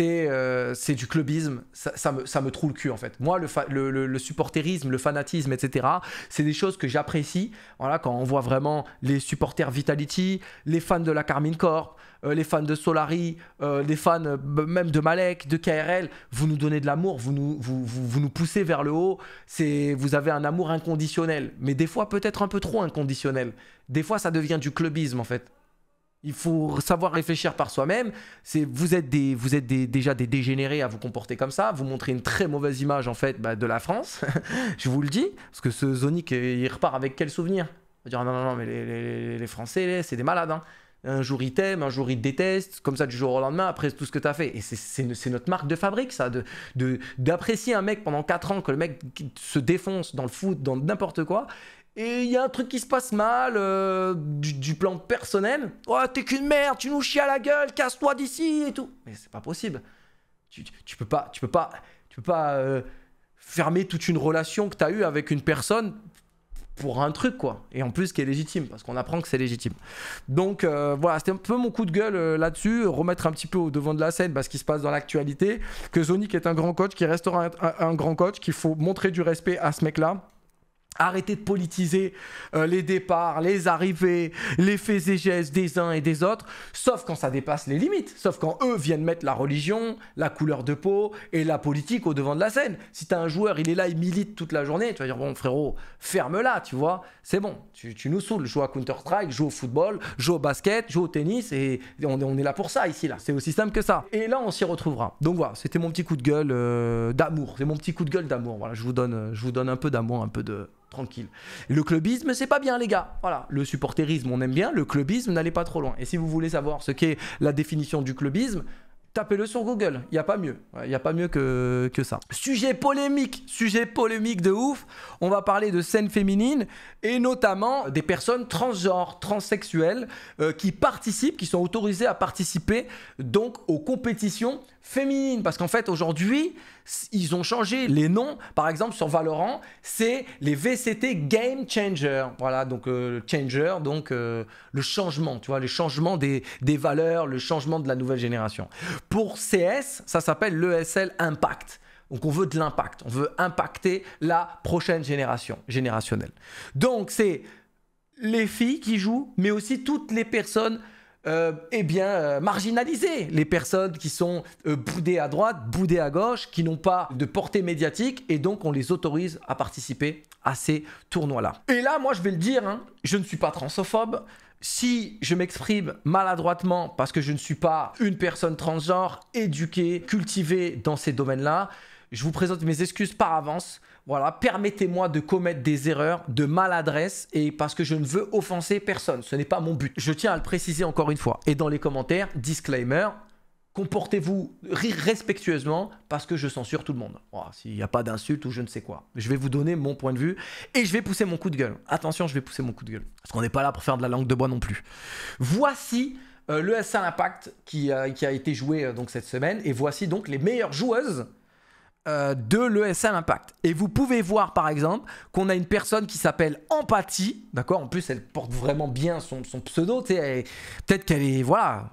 euh, c'est du clubisme, ça, me, ça trouve le cul en fait. Moi, le, le, le, supporterisme, le fanatisme, etc., c'est des choses que j'apprécie. Voilà, quand on voit vraiment les supporters Vitality, les fans de la Carmine Corp, euh, les fans de Solari, les fans même de Malek, de KRL, vous nous donnez de l'amour, vous nous, vous, vous, nous poussez vers le haut, vous avez un amour inconditionnel, mais des fois peut-être un peu trop inconditionnel. Des fois, ça devient du clubisme en fait. Il faut savoir réfléchir par soi-même. C'est vous êtes des, vous êtes déjà des dégénérés à vous comporter comme ça. Vous montrez une très mauvaise image en fait bah, de la France. je vous le dis parce que ce Zonic, il repart avec quel souvenir On va dire ah non non non mais les, Français, c'est des malades. Hein. Un jour ils t'aiment, un jour ils te détestent, comme ça du jour au lendemain, après tout ce que tu as fait. Et c'est notre marque de fabrique, ça, de, d'apprécier un mec pendant 4 ans, que le mec se défonce dans le foot, dans n'importe quoi, et il y a un truc qui se passe mal euh, du, plan personnel. Oh, t'es qu'une merde, tu nous chies à la gueule, casse-toi d'ici et tout. Mais c'est pas possible. Tu, peux pas, tu peux pas, tu peux pas euh, fermer toute une relation que t'as eue avec une personne pour un truc quoi. Et en plus qui est légitime parce qu'on apprend que c'est légitime. Donc euh, voilà, c'était un peu mon coup de gueule là-dessus, remettre un petit peu au devant de la scène parce bah, ce qui se passe dans l'actualité, que Zonic est un grand coach, qui restera un grand coach, qu'il faut montrer du respect à ce mec-là. Arrêtez de politiser euh, les départs, les arrivées, les faits et gestes des uns et des autres, sauf quand ça dépasse les limites, sauf quand eux viennent mettre la religion, la couleur de peau et la politique au devant de la scène. Si t'as un joueur, il est là, il milite toute la journée, tu vas dire bon frérot, ferme-la, tu vois, c'est bon, tu, nous saoules, joue à Counter-Strike, joue au football, joue au basket, joue au tennis et on, est là pour ça ici, là, c'est aussi simple que ça. Et là, on s'y retrouvera. Donc voilà, c'était mon petit coup de gueule euh, d'amour, c'est mon petit coup de gueule d'amour, voilà, je vous donne, je vous donne un peu d'amour, un peu de tranquille. Le clubisme, c'est pas bien, les gars. Voilà, le supporterisme, on aime bien. Le clubisme, n'allez pas trop loin. Et si vous voulez savoir ce qu'est la définition du clubisme, tapez-le sur Google. Il n'y a pas mieux. Il n'y a pas mieux que, ça. Sujet polémique. Sujet polémique de ouf. On va parler de scènes féminines et notamment des personnes transgenres, transsexuelles euh, qui participent, qui sont autorisées à participer donc aux compétitions féminine. Parce qu'en fait, aujourd'hui, ils ont changé les noms. Par exemple, sur Valorant, c'est les VCT Game Changer. Voilà, donc euh, Changer, donc euh, le changement, tu vois, le changement des, des, valeurs, le changement de la nouvelle génération. Pour CS, ça s'appelle l'ESL Impact. Donc on veut de l'impact, on veut impacter la prochaine génération générationnelle. Donc c'est les filles qui jouent, mais aussi toutes les personnes et euh, eh bien, euh, marginaliser les personnes qui sont euh, boudées à droite, boudées à gauche, qui n'ont pas de portée médiatique, et donc on les autorise à participer à ces tournois-là. Et là, moi, je vais le dire, hein, je ne suis pas transophobe, Si je m'exprime maladroitement parce que je ne suis pas une personne transgenre, éduquée, cultivée dans ces domaines-là, je vous présente mes excuses par avance. Voilà, permettez-moi de commettre des erreurs, de maladresse et parce que je ne veux offenser personne. Ce n'est pas mon but. Je tiens à le préciser encore une fois. Et dans les commentaires, disclaimer, comportez-vous respectueusement parce que je censure tout le monde. Oh, s'il n'y a pas d'insulte ou je ne sais quoi. Je vais vous donner mon point de vue et je vais pousser mon coup de gueule. Attention, je vais pousser mon coup de gueule. Parce qu'on n'est pas là pour faire de la langue de bois non plus. Voici euh, le SA Impact euh, qui, a été joué euh, donc cette semaine. Et voici donc les meilleures joueuses euh, de l'ESL Impact. Et vous pouvez voir par exemple qu'on a une personne qui s'appelle Empathie, d'accord En plus, elle porte vraiment bien son, son pseudo, peut-être qu'elle est, voilà,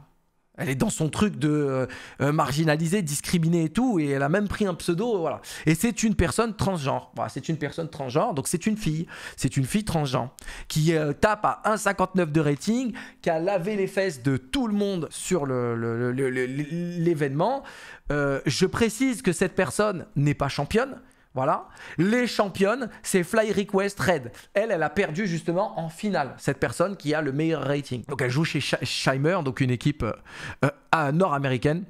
elle est dans son truc de euh, euh, marginaliser, discriminer et tout, et elle a même pris un pseudo, euh, voilà. Et c'est une personne transgenre. c'est une personne transgenre, donc c'est une fille. C'est une fille transgenre qui tape à 1,59 de rating, qui a lavé les fesses de tout le monde sur l'événement. Le, je précise que cette personne n'est pas championne. Voilà. Les championnes, c'est Fly Request Red. Elle, elle a perdu justement en finale, cette personne qui a le meilleur rating. Donc elle joue chez Shimer, donc une équipe euh, euh, nord-américaine.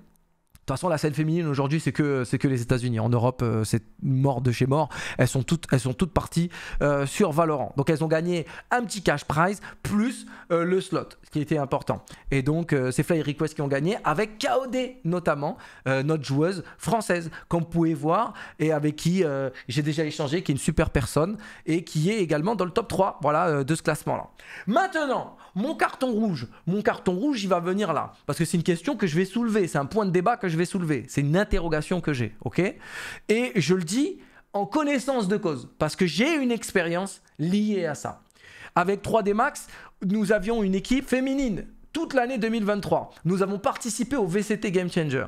De toute façon, la scène féminine aujourd'hui, c'est que, que les États-Unis. En Europe, euh, c'est mort de chez mort. Elles sont toutes, elles sont toutes parties euh, sur Valorant. Donc, elles ont gagné un petit cash prize plus euh, le slot, ce qui était important. Et donc, c'est Fly Request qui ont gagné avec KOD notamment, notre joueuse française, comme vous pouvez voir, et avec qui j'ai déjà échangé, qui est une super personne et qui est également dans le top 3 voilà, de ce classement-là. Maintenant, mon carton rouge, mon carton rouge, il va venir là. Parce que c'est une question que je vais soulever, c'est un point de débat que je vais soulever, c'est une interrogation que j'ai, ok Et je le dis en connaissance de cause, parce que j'ai une expérience liée à ça. Avec 3D Max, nous avions une équipe féminine toute l'année 2023. Nous avons participé au VCT Game Changer.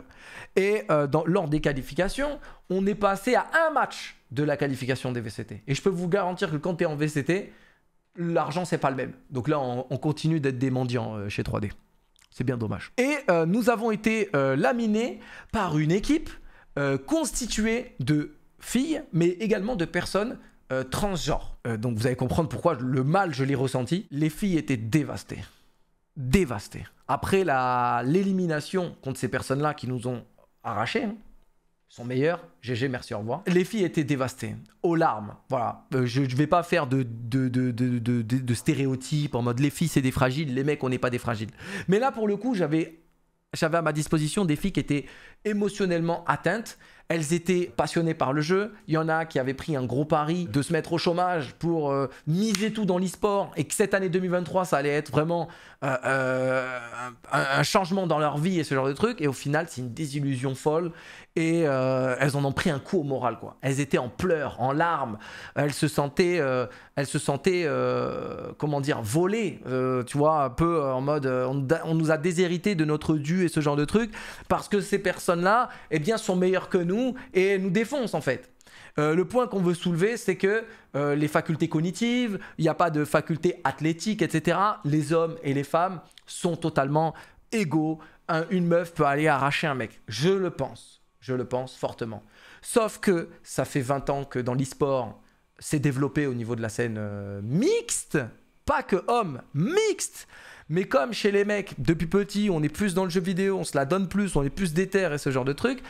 Et euh, lors des qualifications, on est passé à un match de la qualification des VCT. Et je peux vous garantir que quand tu es en VCT, l'argent, c'est pas le même. Donc là, on, continue d'être des mendiants euh, chez 3D. C'est bien dommage. Et euh, nous avons été euh, laminés par une équipe constituée de filles, mais également de personnes transgenres. donc vous allez comprendre pourquoi le mal, je l'ai ressenti. Les filles étaient dévastées. Dévastées. Après l'élimination contre ces personnes-là qui nous ont arrachés, hein, sont meilleurs. GG, merci, au revoir. Les filles étaient dévastées, aux larmes. Voilà, euh, je ne vais pas faire de, de, de, de, stéréotypes en mode les filles c'est des fragiles, les mecs on n'est pas des fragiles. Mais là pour le coup, j'avais à ma disposition des filles qui étaient émotionnellement atteintes elles étaient passionnées par le jeu. Il y en a qui avaient pris un gros pari de se mettre au chômage pour euh, miser tout dans l'e-sport et que cette année 2023, ça allait être vraiment euh, euh, un, changement dans leur vie et ce genre de truc. Et au final, c'est une désillusion folle. Et elles en ont pris un coup au moral, quoi. Elles étaient en pleurs, en larmes. Elles se sentaient, elles se sentaient, comment dire, volées, tu vois, un peu en mode, on, nous a déshérités de notre dû et ce genre de truc parce que ces personnes-là, eh bien, sont meilleures que nous et nous défonce en fait. Euh, le point qu'on veut soulever, c'est que euh, les facultés cognitives, il n'y a pas de faculté athlétique, etc. Les hommes et les femmes sont totalement égaux. une meuf peut aller arracher un mec. Je le pense. Je le pense fortement. Sauf que ça fait 20 ans que dans l'e-sport, c'est développé au niveau de la scène euh, mixte. Pas que homme, mixte. Mais comme chez les mecs, depuis petit, on est plus dans le jeu vidéo, on se la donne plus, on est plus déter et ce genre de trucs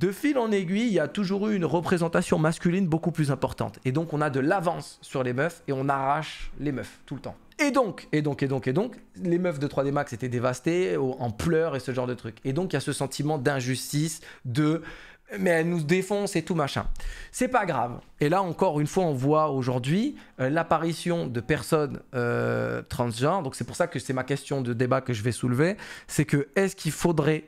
de fil en aiguille, il y a toujours eu une représentation masculine beaucoup plus importante. Et donc, on a de l'avance sur les meufs et on arrache les meufs tout le temps. Et donc, et donc, et donc, et donc, les meufs de 3D Max étaient dévastées, en pleurs et ce genre de trucs. Et donc, il y a ce sentiment d'injustice, de mais elle nous défonce et tout machin. C'est pas grave. Et là encore une fois, on voit aujourd'hui euh, l'apparition de personnes euh, transgenres. Donc c'est pour ça que c'est ma question de débat que je vais soulever. C'est que est-ce qu'il faudrait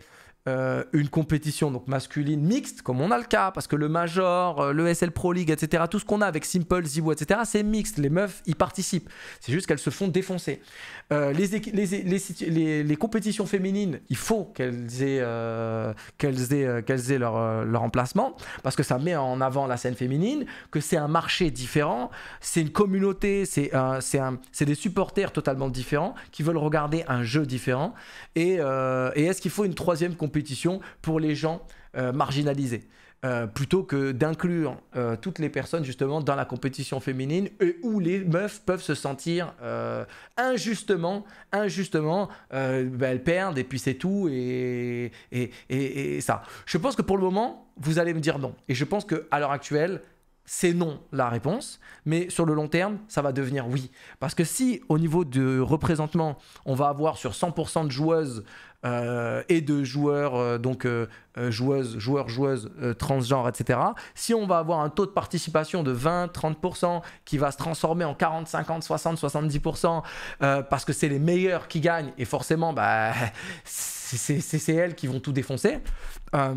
euh, une compétition donc masculine mixte, comme on a le cas, parce que le Major, euh, le SL Pro League, etc., tout ce qu'on a avec Simple, Zibou etc., c'est mixte. Les meufs y participent. C'est juste qu'elles se font défoncer. Euh, les, les, les, les, compétitions féminines, il faut qu'elles aient, qu'elles aient, qu'elles aient leur, leur emplacement, parce que ça met en avant la scène féminine, que c'est un marché différent, c'est une communauté, c'est c'est des supporters totalement différents qui veulent regarder un jeu différent. Et, et est-ce qu'il faut une troisième compétition pour les gens euh, marginalisés. Euh, plutôt que d'inclure euh, toutes les personnes justement dans la compétition féminine et où les meufs peuvent se sentir injustement, injustement, ben, elles perdent et puis c'est tout et, et, et, et, ça. Je pense que pour le moment, vous allez me dire non. Et je pense qu'à l'heure actuelle, c'est non la réponse, mais sur le long terme, ça va devenir oui. Parce que si au niveau de représentement, on va avoir sur 100% de joueuses euh, et de joueurs, euh, donc euh, joueuses, joueurs, joueuses transgenres, etc. Si on va avoir un taux de participation de 20-30% qui va se transformer en 40, 50, 60, 70% parce que c'est les meilleurs qui gagnent et forcément, bah, c'est elles qui vont tout défoncer, bah,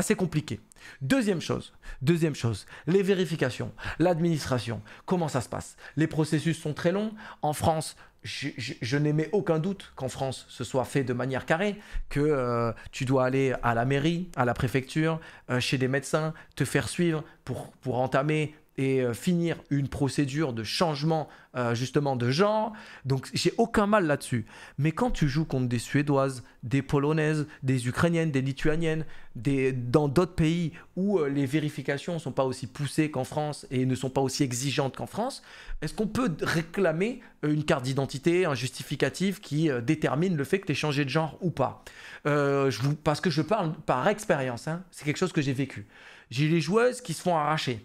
c'est compliqué. Deuxième chose, deuxième chose, les vérifications, l'administration, comment ça se passe Les processus sont très longs. En France, je, n'émets aucun doute qu'en France, ce soit fait de manière carrée, que euh, tu dois aller à la mairie, à la préfecture, euh, chez des médecins, te faire suivre pour, pour entamer et euh, finir une procédure de changement euh, justement de genre. Donc j'ai aucun mal là-dessus. Mais quand tu joues contre des Suédoises, des Polonaises, des Ukrainiennes, des Lituaniennes, des, dans d'autres pays où euh, les vérifications ne sont pas aussi poussées qu'en France et ne sont pas aussi exigeantes qu'en France, est-ce qu'on peut réclamer une carte d'identité, un justificatif qui détermine le fait que tu es changé de genre ou pas vous, Parce que je parle par expérience, hein. c'est quelque chose que j'ai vécu. J'ai les joueuses qui se font arracher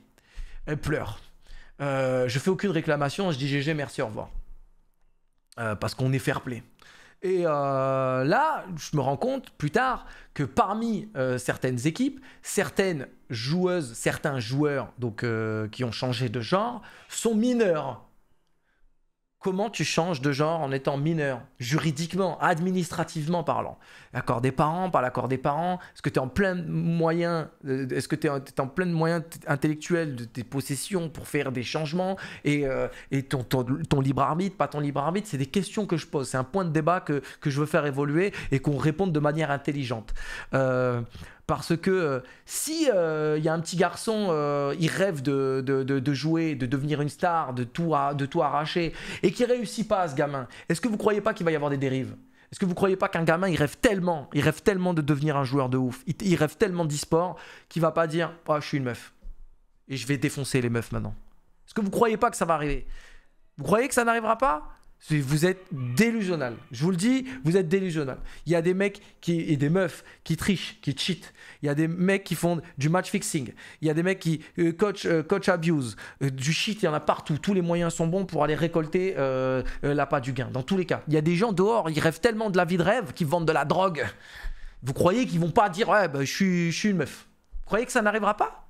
elle pleure. Euh, je fais aucune réclamation, je dis GG, merci, au revoir. Euh, parce qu'on est fair play. Et euh, là, je me rends compte plus tard que parmi certaines équipes, certaines joueuses, certains joueurs donc, qui ont changé de genre sont mineurs comment tu changes de genre en étant mineur, juridiquement, administrativement parlant L'accord des parents, par l'accord des parents, est-ce que tu es en plein moyen, euh, est-ce que tu es, en plein moyen intellectuel de tes possessions pour faire des changements et, euh, ton, libre arbitre, pas ton libre arbitre, c'est des questions que je pose, c'est un point de débat que, je veux faire évoluer et qu'on réponde de manière intelligente. Euh, parce que euh, si il euh, y a un petit garçon, euh, il rêve de, jouer, de devenir une star, de tout, de tout arracher, et qu'il réussit pas, ce gamin, est-ce que vous croyez pas qu'il va y avoir des dérives Est-ce que vous croyez pas qu'un gamin, il rêve tellement, il rêve tellement de devenir un joueur de ouf, il, rêve tellement d'e-sport, qu'il va pas dire « ah, je suis une meuf, et je vais défoncer les meufs maintenant ». Est-ce que vous croyez pas que ça va arriver Vous croyez que ça n'arrivera pas vous êtes délusional, Je vous le dis, vous êtes délusional. Il y a des mecs qui, et des meufs qui trichent, qui cheat. Il y a des mecs qui font du match fixing. Il y a des mecs qui euh, coach, euh, coach abuse. Euh, du cheat, il y en a partout. Tous les moyens sont bons pour aller récolter la part du gain. Dans tous les cas. Il y a des gens dehors, ils rêvent tellement de la vie de rêve qu'ils vendent de la drogue. Vous croyez qu'ils vont pas dire, ouais, bah, je suis une meuf. Vous croyez que ça n'arrivera pas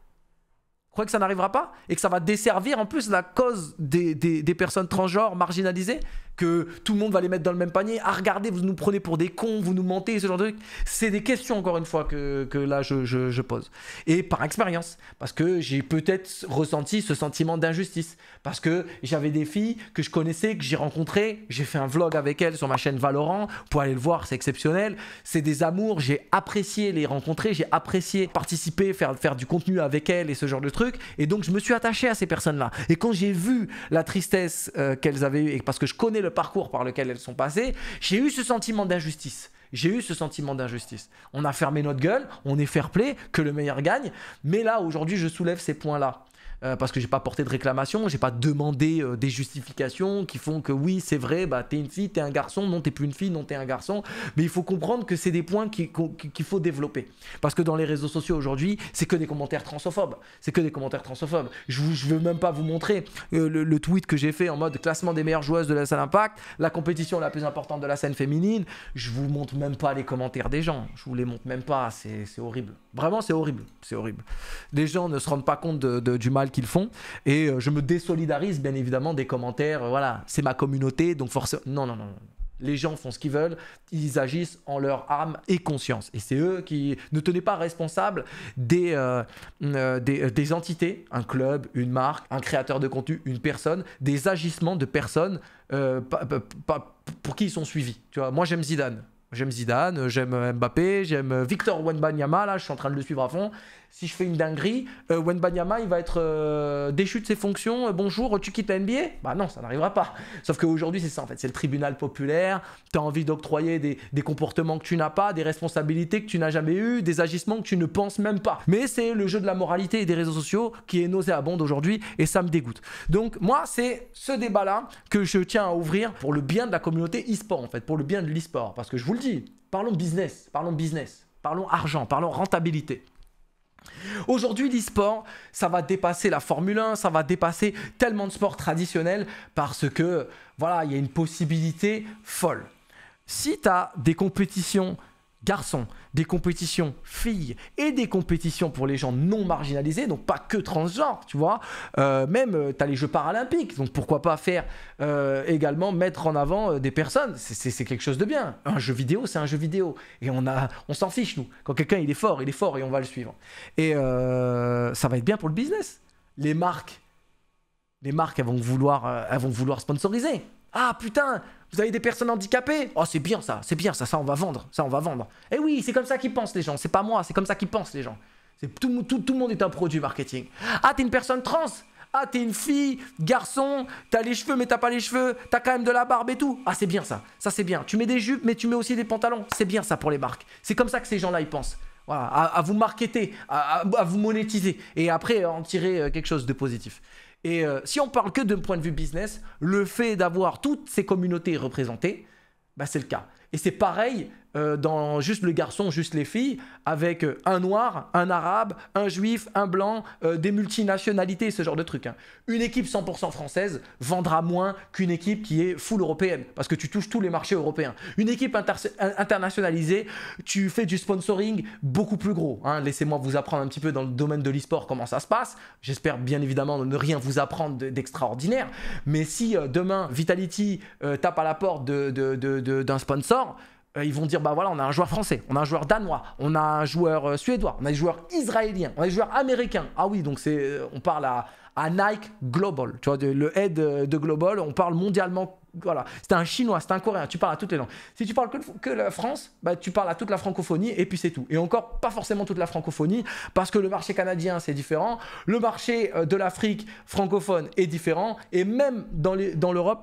croyez que ça n'arrivera pas Et que ça va desservir en plus la cause des, des, personnes transgenres marginalisées Que tout le monde va les mettre dans le même panier Ah regardez, vous nous prenez pour des cons, vous nous mentez, ce genre de trucs. C'est des questions encore une fois que, que là je, je, pose. Et par expérience, parce que j'ai peut-être ressenti ce sentiment d'injustice. Parce que j'avais des filles que je connaissais, que j'ai rencontrées, j'ai fait un vlog avec elles sur ma chaîne Valorant, pour aller le voir, c'est exceptionnel. C'est des amours, j'ai apprécié les rencontrer, j'ai apprécié participer, faire, faire du contenu avec elles et ce genre de trucs. Et donc, je me suis attaché à ces personnes-là. Et quand j'ai vu la tristesse euh, qu'elles avaient eue, et parce que je connais le parcours par lequel elles sont passées, j'ai eu ce sentiment d'injustice. J'ai eu ce sentiment d'injustice. On a fermé notre gueule, on est fair play, que le meilleur gagne. Mais là, aujourd'hui, je soulève ces points-là. Euh, parce que j'ai pas porté de réclamation, j'ai pas demandé euh, des justifications qui font que oui, c'est vrai, bah t'es une fille, t'es un garçon, non t'es plus une fille, non t'es un garçon. Mais il faut comprendre que c'est des points qu'il faut développer. Parce que dans les réseaux sociaux aujourd'hui, c'est que des commentaires transophobes C'est que des commentaires transophobes, Je, veux même pas vous montrer euh, le, tweet que j'ai fait en mode classement des meilleures joueuses de la salle Impact, la compétition la plus importante de la scène féminine. Je vous montre même pas les commentaires des gens. Je vous les montre même pas. C'est horrible. Vraiment, c'est horrible. C'est horrible. Les gens ne se rendent pas compte de, du mal qu'ils font. Et euh, je me désolidarise bien évidemment des commentaires, euh, voilà, c'est ma communauté, donc forcément... Non, non, non. Les gens font ce qu'ils veulent, ils agissent en leur âme et conscience. Et c'est eux qui ne tenaient pas responsable des, euh, des, entités, un club, une marque, un créateur de contenu, une personne, des agissements de personnes pour qui ils sont suivis. Tu vois, moi j'aime Zidane. J'aime Zidane, j'aime Mbappé, j'aime Victor Wenbanyama, là je suis en train de le suivre à fond si je fais une dinguerie, euh, Banyama, il va être euh, déchu de ses fonctions. Euh, bonjour, tu quittes la NBA Bah non, ça n'arrivera pas. Sauf qu'aujourd'hui, c'est ça en fait. C'est le tribunal populaire. Tu as envie d'octroyer des, comportements que tu n'as pas, des responsabilités que tu n'as jamais eues, des agissements que tu ne penses même pas. Mais c'est le jeu de la moralité et des réseaux sociaux qui est nauséabond aujourd'hui et ça me dégoûte. Donc, moi, c'est ce débat-là que je tiens à ouvrir pour le bien de la communauté e-sport en fait, pour le bien de l'e-sport. Parce que je vous le dis, parlons business, parlons business, parlons argent, parlons rentabilité. Aujourd'hui, l'e-sport, ça va dépasser la Formule 1, ça va dépasser tellement de sports traditionnels parce que voilà, il y a une possibilité folle. Si tu as des compétitions garçons, des compétitions filles et des compétitions pour les gens non marginalisés, donc pas que transgenres, tu vois. Euh, même, euh, tu as les Jeux paralympiques, donc pourquoi pas faire euh, également mettre en avant des personnes, c'est quelque chose de bien. Un jeu vidéo, c'est un jeu vidéo. Et on, on s'en fiche, nous. Quand quelqu'un, il est fort, il est fort et on va le suivre. Et ça va être bien pour le business. Les marques, les marques, elles vont vouloir sponsoriser. Ah putain, vous avez des personnes handicapées Oh c'est bien ça, c'est bien ça, ça on va vendre, ça on va vendre. Eh oui, c'est comme ça qu'ils pensent les gens, c'est pas moi, c'est comme ça qu'ils pensent les gens. tout, le monde est un produit marketing. Ah t'es une personne trans ah, t'es une fille, garçon, t'as les cheveux mais t'as pas les cheveux, t'as quand même de la barbe et tout. Ah, c'est bien ça, ça c'est bien. Tu mets des jupes mais tu mets aussi des pantalons. C'est bien ça pour les marques. C'est comme ça que ces gens-là ils pensent. Voilà, à, vous marketer, à, vous monétiser et après en tirer euh, quelque chose de positif. Et euh, si on parle que d'un point de vue business, le fait d'avoir toutes ces communautés représentées, bah, c'est le cas. Et c'est pareil euh, dans juste le garçon, juste les filles, avec euh, un noir, un arabe, un juif, un blanc, euh, des multinationalités, ce genre de trucs. Hein. Une équipe 100% française vendra moins qu'une équipe qui est full européenne, parce que tu touches tous les marchés européens. Une équipe internationalisée, tu fais du sponsoring beaucoup plus gros. Hein. Laissez-moi vous apprendre un petit peu dans le domaine de l'e-sport comment ça se passe. J'espère bien évidemment ne rien vous apprendre d'extraordinaire, mais si demain Vitality tape à la porte d'un sponsor, euh, ils vont dire bah voilà, on a un joueur français, on a un joueur danois, on a un joueur euh, suédois, on a des joueurs israéliens, on a des joueurs américains. Ah oui, donc c'est euh, on parle à, Nike Global, tu vois, le head de Global, on parle mondialement voilà. C'est un chinois, c'est un coréen, tu parles à toutes les langues. Si tu parles que, la France, bah, tu parles à toute la francophonie et puis c'est tout. Et encore, pas forcément toute la francophonie, parce que le marché canadien, c'est différent. Le marché euh, de l'Afrique francophone est différent. Et même dans l'Europe,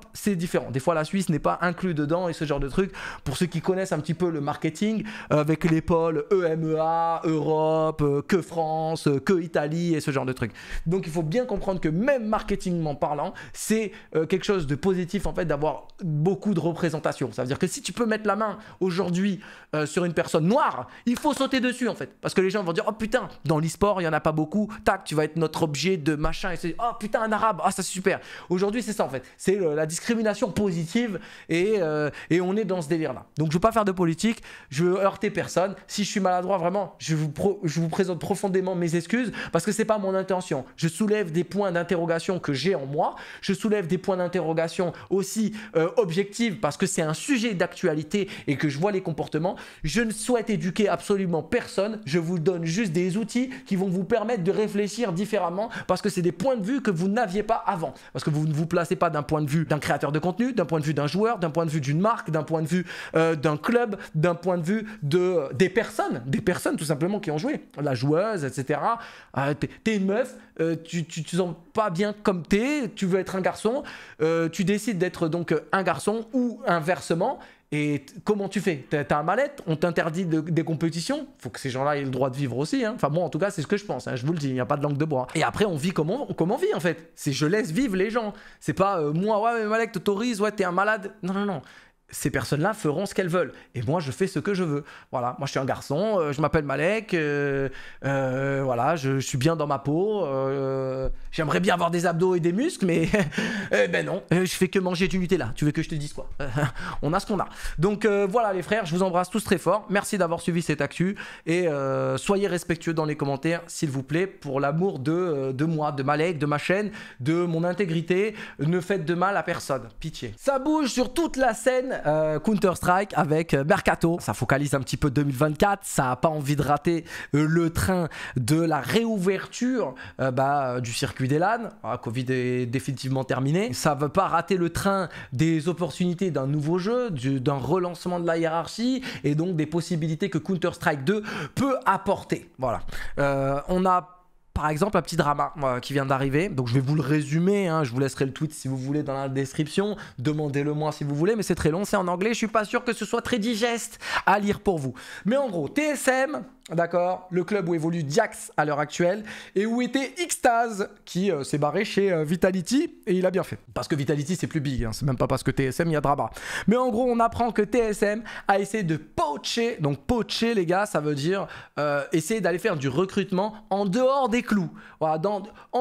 dans c'est différent. Des fois, la Suisse n'est pas inclus dedans et ce genre de trucs. Pour ceux qui connaissent un petit peu le marketing, euh, avec les pôles EMEA, Europe, euh, que France, que Italie et ce genre de trucs. Donc, il faut bien comprendre que même marketingment parlant, c'est quelque chose de positif en fait d'avoir avoir beaucoup de représentation. Ça veut dire que si tu peux mettre la main aujourd'hui euh, sur une personne noire, il faut sauter dessus en fait. Parce que les gens vont dire Oh putain, dans l'e-sport, il n'y en a pas beaucoup. Tac, tu vas être notre objet de machin. Et c'est Oh putain, un arabe. Ah, ça c'est super. Aujourd'hui, c'est ça en fait. C'est la discrimination positive et, euh, et on est dans ce délire là. Donc je veux pas faire de politique. Je veux heurter personne. Si je suis maladroit, vraiment, je vous, je vous présente profondément mes excuses parce que c'est pas mon intention. Je soulève des points d'interrogation que j'ai en moi. Je soulève des points d'interrogation aussi euh, objective parce que c'est un sujet d'actualité et que je vois les comportements. Je ne souhaite éduquer absolument personne. Je vous donne juste des outils qui vont vous permettre de réfléchir différemment parce que c'est des points de vue que vous n'aviez pas avant. Parce que vous ne vous placez pas d'un point de vue d'un créateur de contenu, d'un point de vue d'un joueur, d'un point de vue d'une marque, d'un point de vue euh, d'un club, d'un point de vue de, des personnes, des personnes tout simplement qui ont joué. La joueuse, etc. Ah, t'es une meuf, euh, tu, ne te sens pas bien comme tu es, tu veux être un garçon, euh, tu décides d'être donc un garçon ou inversement. Et comment tu fais as un mallette, on t'interdit des compétitions. Faut que ces gens-là aient le droit de vivre aussi. Hein. Enfin, moi, en tout cas, c'est ce que je pense. Hein, je vous le dis, il n'y a pas de langue de bois. Hein. Et après, on vit comme on, vit, en fait. C'est je laisse vivre les gens. C'est pas euh, moi, ouais, mais Malek t'autorise, ouais, t'es un malade. Non, non, non ces personnes-là feront ce qu'elles veulent. Et moi, je fais ce que je veux. Voilà, moi, je suis un garçon, euh, je m'appelle Malek, euh, euh, voilà, je, suis bien dans ma peau, j'aimerais bien avoir des abdos et des muscles, mais eh ben non, je fais que manger du Nutella. Tu veux que je te dise quoi On a ce qu'on a. Donc voilà, les frères, je vous embrasse tous très fort. Merci d'avoir suivi cette actu et soyez respectueux dans les commentaires, s'il vous plaît, pour l'amour de, de moi, de Malek, de ma chaîne, de mon intégrité. Ne faites de mal à personne, pitié. Ça bouge sur toute la scène euh, Counter-Strike avec euh, Mercato. Ça focalise un petit peu 2024, ça n'a pas envie de rater euh, le train de la réouverture bah, du circuit des LAN. Ah, Covid est définitivement terminé. Ça ne veut pas rater le train des opportunités d'un nouveau jeu, d'un relancement de la hiérarchie et donc des possibilités que Counter-Strike 2 peut apporter. Voilà. on a par exemple un petit drama qui vient d'arriver. Donc je vais vous le résumer, hein. je vous laisserai le tweet si vous voulez dans la description. Demandez-le moi si vous voulez, mais c'est très long, c'est en anglais, je suis pas sûr que ce soit très digeste à lire pour vous. Mais en gros, TSM D'accord Le club où évolue Diax à l'heure actuelle et où était Xtaz qui euh, s'est barré chez euh, Vitality et il a bien fait. Parce que Vitality c'est plus big, hein. c'est même pas parce que TSM il y a Draba. Mais en gros on apprend que TSM a essayé de poacher, donc poacher les gars ça veut dire euh, essayer d'aller faire du recrutement en dehors des clous, en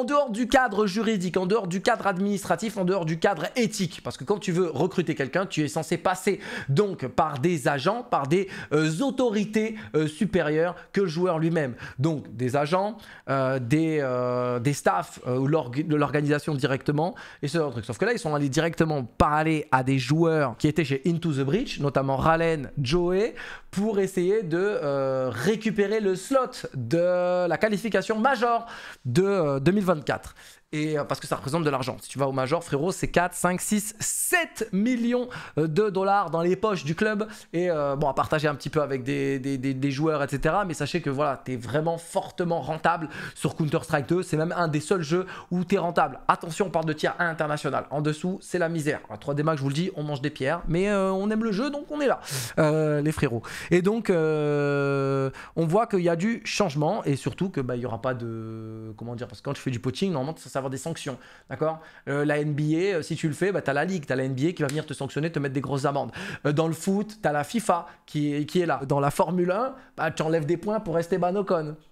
dehors du cadre juridique, en dehors du cadre administratif, en dehors du cadre éthique. Parce que quand tu veux recruter quelqu'un tu es censé passer donc par des agents, par des autorités supérieures que le joueur lui-même. Donc des agents, euh, des, euh, des staffs euh, ou de l'organisation directement et ce genre de truc. Sauf que là, ils sont allés directement parler à des joueurs qui étaient chez Into the Breach, notamment Ralen, Joey, pour essayer de récupérer le slot de la qualification major de 2024 et euh, parce que ça représente de l'argent. Si tu vas au Major, frérot, c'est 4, 5, 6, 7 millions euh, de dollars dans les poches du club. Et euh, bon, à partager un petit peu avec des, joueurs, etc. Mais sachez que voilà, tu vraiment fortement rentable sur Counter-Strike 2. C'est même un des seuls jeux où tu es rentable. Attention, on parle de tiers international. En dessous, c'est la misère. En 3D Max, je vous le dis, on mange des pierres. Mais on aime le jeu, donc on est là, les frérots. Et donc, on voit qu'il y a du changement et surtout qu'il bah, n'y aura pas de. Comment dire Parce que quand je fais du poaching, normalement, ça avoir des sanctions. D'accord euh, La NBA, euh, si tu le fais, bah, tu as la Ligue, tu as la NBA qui va venir te sanctionner, te mettre des grosses amendes. Euh, dans le foot, tu as la FIFA qui, est là. Dans la Formule 1, bah, tu enlèves des points pour rester banocon.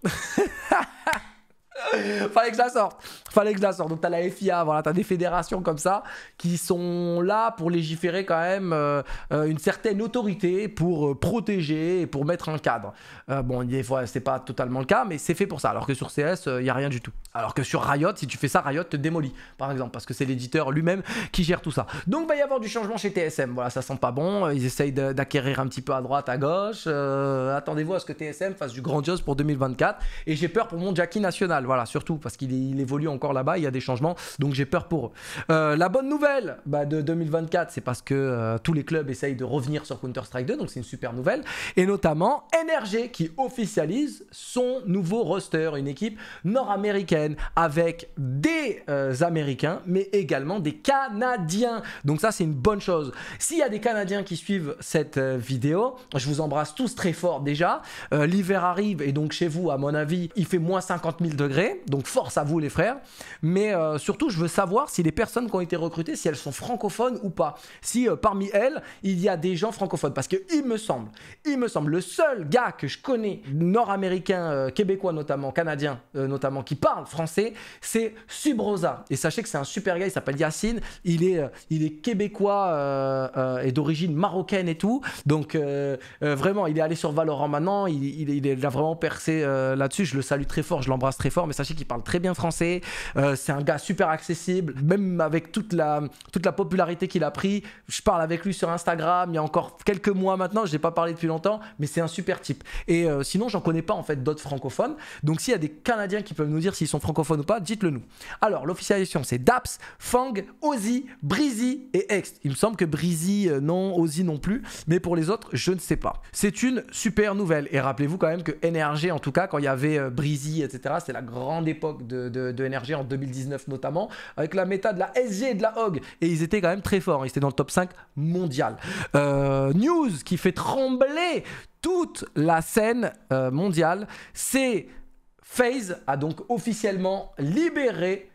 Fallait que je la sorte. Fallait que je la sorte. Donc t'as la FIA, voilà, t'as des fédérations comme ça qui sont là pour légiférer quand même euh, euh, une certaine autorité pour euh, protéger et pour mettre un cadre. bon, des fois c'est pas totalement le cas, mais c'est fait pour ça. Alors que sur CS, il y a rien du tout. Alors que sur Riot, si tu fais ça, Riot te démolit, par exemple, parce que c'est l'éditeur lui-même qui gère tout ça. Donc va y avoir du changement chez TSM. Voilà, ça sent pas bon. Ils essayent d'acquérir un petit peu à droite, à gauche. Attendez-vous à ce que TSM fasse du grandiose pour 2024. Et j'ai peur pour mon Jackie national. Voilà, surtout, parce qu'il évolue encore là-bas, il y a des changements, donc j'ai peur pour eux. Euh, la bonne nouvelle bah, de 2024, c'est parce que euh, tous les clubs essayent de revenir sur Counter-Strike 2, donc c'est une super nouvelle, et notamment NRG qui officialise son nouveau roster, une équipe nord-américaine avec des euh, Américains, mais également des Canadiens. Donc ça, c'est une bonne chose. S'il y a des Canadiens qui suivent cette vidéo, je vous embrasse tous très fort déjà. L'hiver arrive, et donc chez vous, à mon avis, il fait moins 50 000 degrés donc force à vous les frères. Mais euh, surtout, je veux savoir si les personnes qui ont été recrutées, si elles sont francophones ou pas. Si euh, parmi elles, il y a des gens francophones. Parce que il me semble, il me semble, le seul gars que je connais, nord-américain, euh, québécois notamment, canadien notamment, qui parle français, c'est Subrosa. Et sachez que c'est un super gars, il s'appelle Yacine. Il est, il est québécois et d'origine marocaine et tout. Donc vraiment, il est allé sur Valorant maintenant. Il, il, il a vraiment percé là-dessus. Je le salue très fort, je l'embrasse très fort. Mais sachez qu'il parle très bien français. Euh, c'est un gars super accessible, même avec toute la, toute la popularité qu'il a pris. Je parle avec lui sur Instagram il y a encore quelques mois maintenant. Je n'ai pas parlé depuis longtemps, mais c'est un super type. Et euh, sinon, j'en connais pas en fait d'autres francophones. Donc s'il y a des Canadiens qui peuvent nous dire s'ils sont francophones ou pas, dites-le nous. Alors, l'officialisation, c'est Daps, Fang, Ozzy, Breezy et Ext. Il me semble que Breezy, euh, non, Ozzy non plus. Mais pour les autres, je ne sais pas. C'est une super nouvelle. Et rappelez-vous quand même que NRG, en tout cas, quand il y avait Breezy, etc., c'est la grande grande époque de, NRG en 2019 notamment, avec la méta de la SG et de la HOG. Et ils étaient quand même très forts, hein. ils étaient dans le top 5 mondial. Euh, news qui fait trembler toute la scène euh, mondiale, c'est FaZe a donc officiellement libéré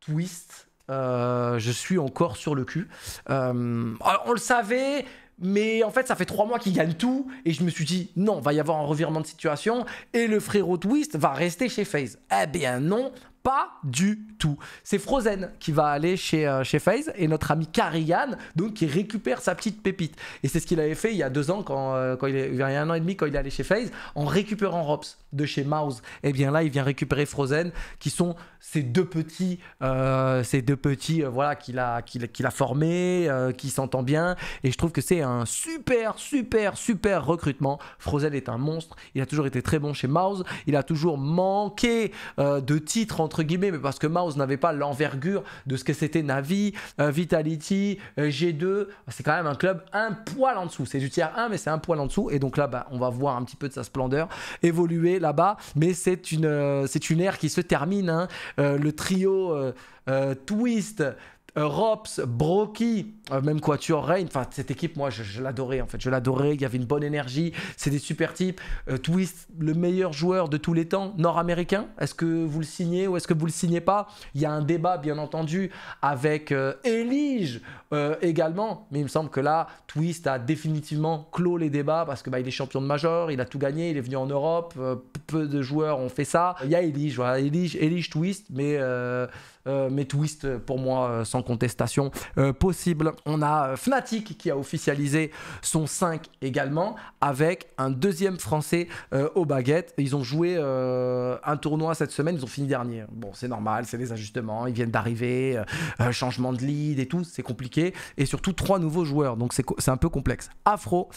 Twist. Euh, je suis encore sur le cul. on le savait, mais en fait, ça fait trois mois qu'il gagne tout. Et je me suis dit, non, va y avoir un revirement de situation. Et le frérot Twist va rester chez FaZe. Eh bien non, pas du tout. C'est Frozen qui va aller chez, euh, chez FaZe et notre ami Karian, donc qui récupère sa petite pépite. Et c'est ce qu'il avait fait il y a deux ans, quand, euh, quand il, est, y a un an et demi, quand il est allé chez FaZe, en récupérant Robs de chez Mouse. Et eh bien là, il vient récupérer Frozen, qui sont ces deux petits, euh, ces deux petits voilà, qu'il a, qu'il a, formés, qui s'entend bien. Et je trouve que c'est un super, super, super recrutement. Frozen est un monstre. Il a toujours été très bon chez Mouse. Il a toujours manqué de titres entre guillemets, mais parce que Mouse n'avait pas l'envergure de ce que c'était Navi, euh, Vitality, euh, G2. C'est quand même un club un poil en dessous. C'est du tiers 1, mais c'est un poil en dessous. Et donc là, bah, on va voir un petit peu de sa splendeur évoluer là-bas. Mais c'est une, euh, c'est une ère qui se termine. Hein. le trio Twist. Rops, Brocky, euh, même Quatuor Reign, Enfin, cette équipe, moi, je, l'adorais en fait. Je l'adorais. Il y avait une bonne énergie. C'est des super types. Euh, Twist, le meilleur joueur de tous les temps, nord-américain. Est-ce que vous le signez ou est-ce que vous le signez pas Il y a un débat, bien entendu, avec euh, Elige également. Mais il me semble que là, Twist a définitivement clos les débats parce que bah, il est champion de majeur, il a tout gagné, il est venu en Europe. peu de joueurs ont fait ça. Il y a Elige, voilà, Elige, Twist, mais mes euh, mais twist euh, pour moi euh, sans contestation possible. On a Fnatic qui a officialisé son 5 également avec un deuxième français au aux baguettes. Ils ont joué un tournoi cette semaine, ils ont fini dernier. Bon, c'est normal, c'est des ajustements, ils viennent d'arriver, changement de lead et tout, c'est compliqué. Et surtout trois nouveaux joueurs, donc c'est un peu complexe. Afro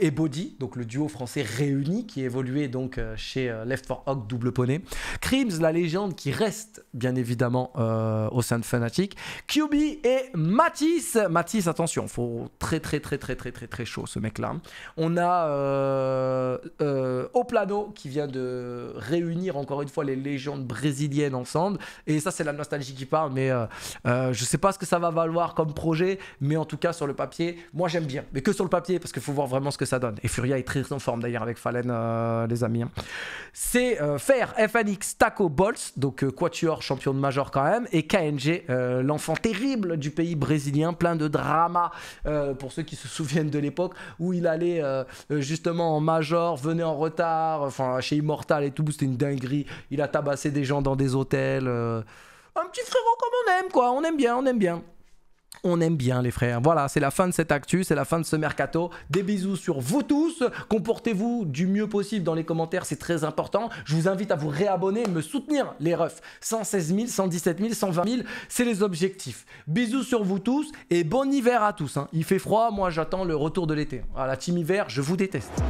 et Body, donc le duo français réuni qui évoluait donc chez Left 4 Hawk double poney. Crims, la légende qui reste bien évidemment euh, au sein de Fnatic. QB et Matisse. Matisse, attention, faut très très très très très très très chaud ce mec-là. On a euh, euh, Oplano qui vient de réunir encore une fois les légendes brésiliennes ensemble. Et ça, c'est la nostalgie qui parle, mais euh, euh, je sais pas ce que ça va valoir comme projet, mais en tout cas sur le papier, moi j'aime bien. Mais que sur le papier, parce qu'il faut voir vraiment ce que ça donne. Et Furia est très en forme d'ailleurs avec Fallen, les amis. Hein. C'est faire FNX Taco Bolts, donc Quatuor champion de major quand même et KNG, euh, l'enfant terrible du pays brésilien, plein de drama, euh, pour ceux qui se souviennent de l'époque, où il allait euh, justement en major, venait en retard, enfin chez Immortal et tout, c'était une dinguerie, il a tabassé des gens dans des hôtels. un petit frérot comme on aime, quoi, on aime bien, on aime bien on aime bien les frères. Voilà, c'est la fin de cette actu, c'est la fin de ce mercato. Des bisous sur vous tous. Comportez-vous du mieux possible dans les commentaires, c'est très important. Je vous invite à vous réabonner, me soutenir les refs. 116 000, 117 000, 120 000, c'est les objectifs. Bisous sur vous tous et bon hiver à tous. Hein. Il fait froid, moi j'attends le retour de l'été. À la team hiver, je vous déteste.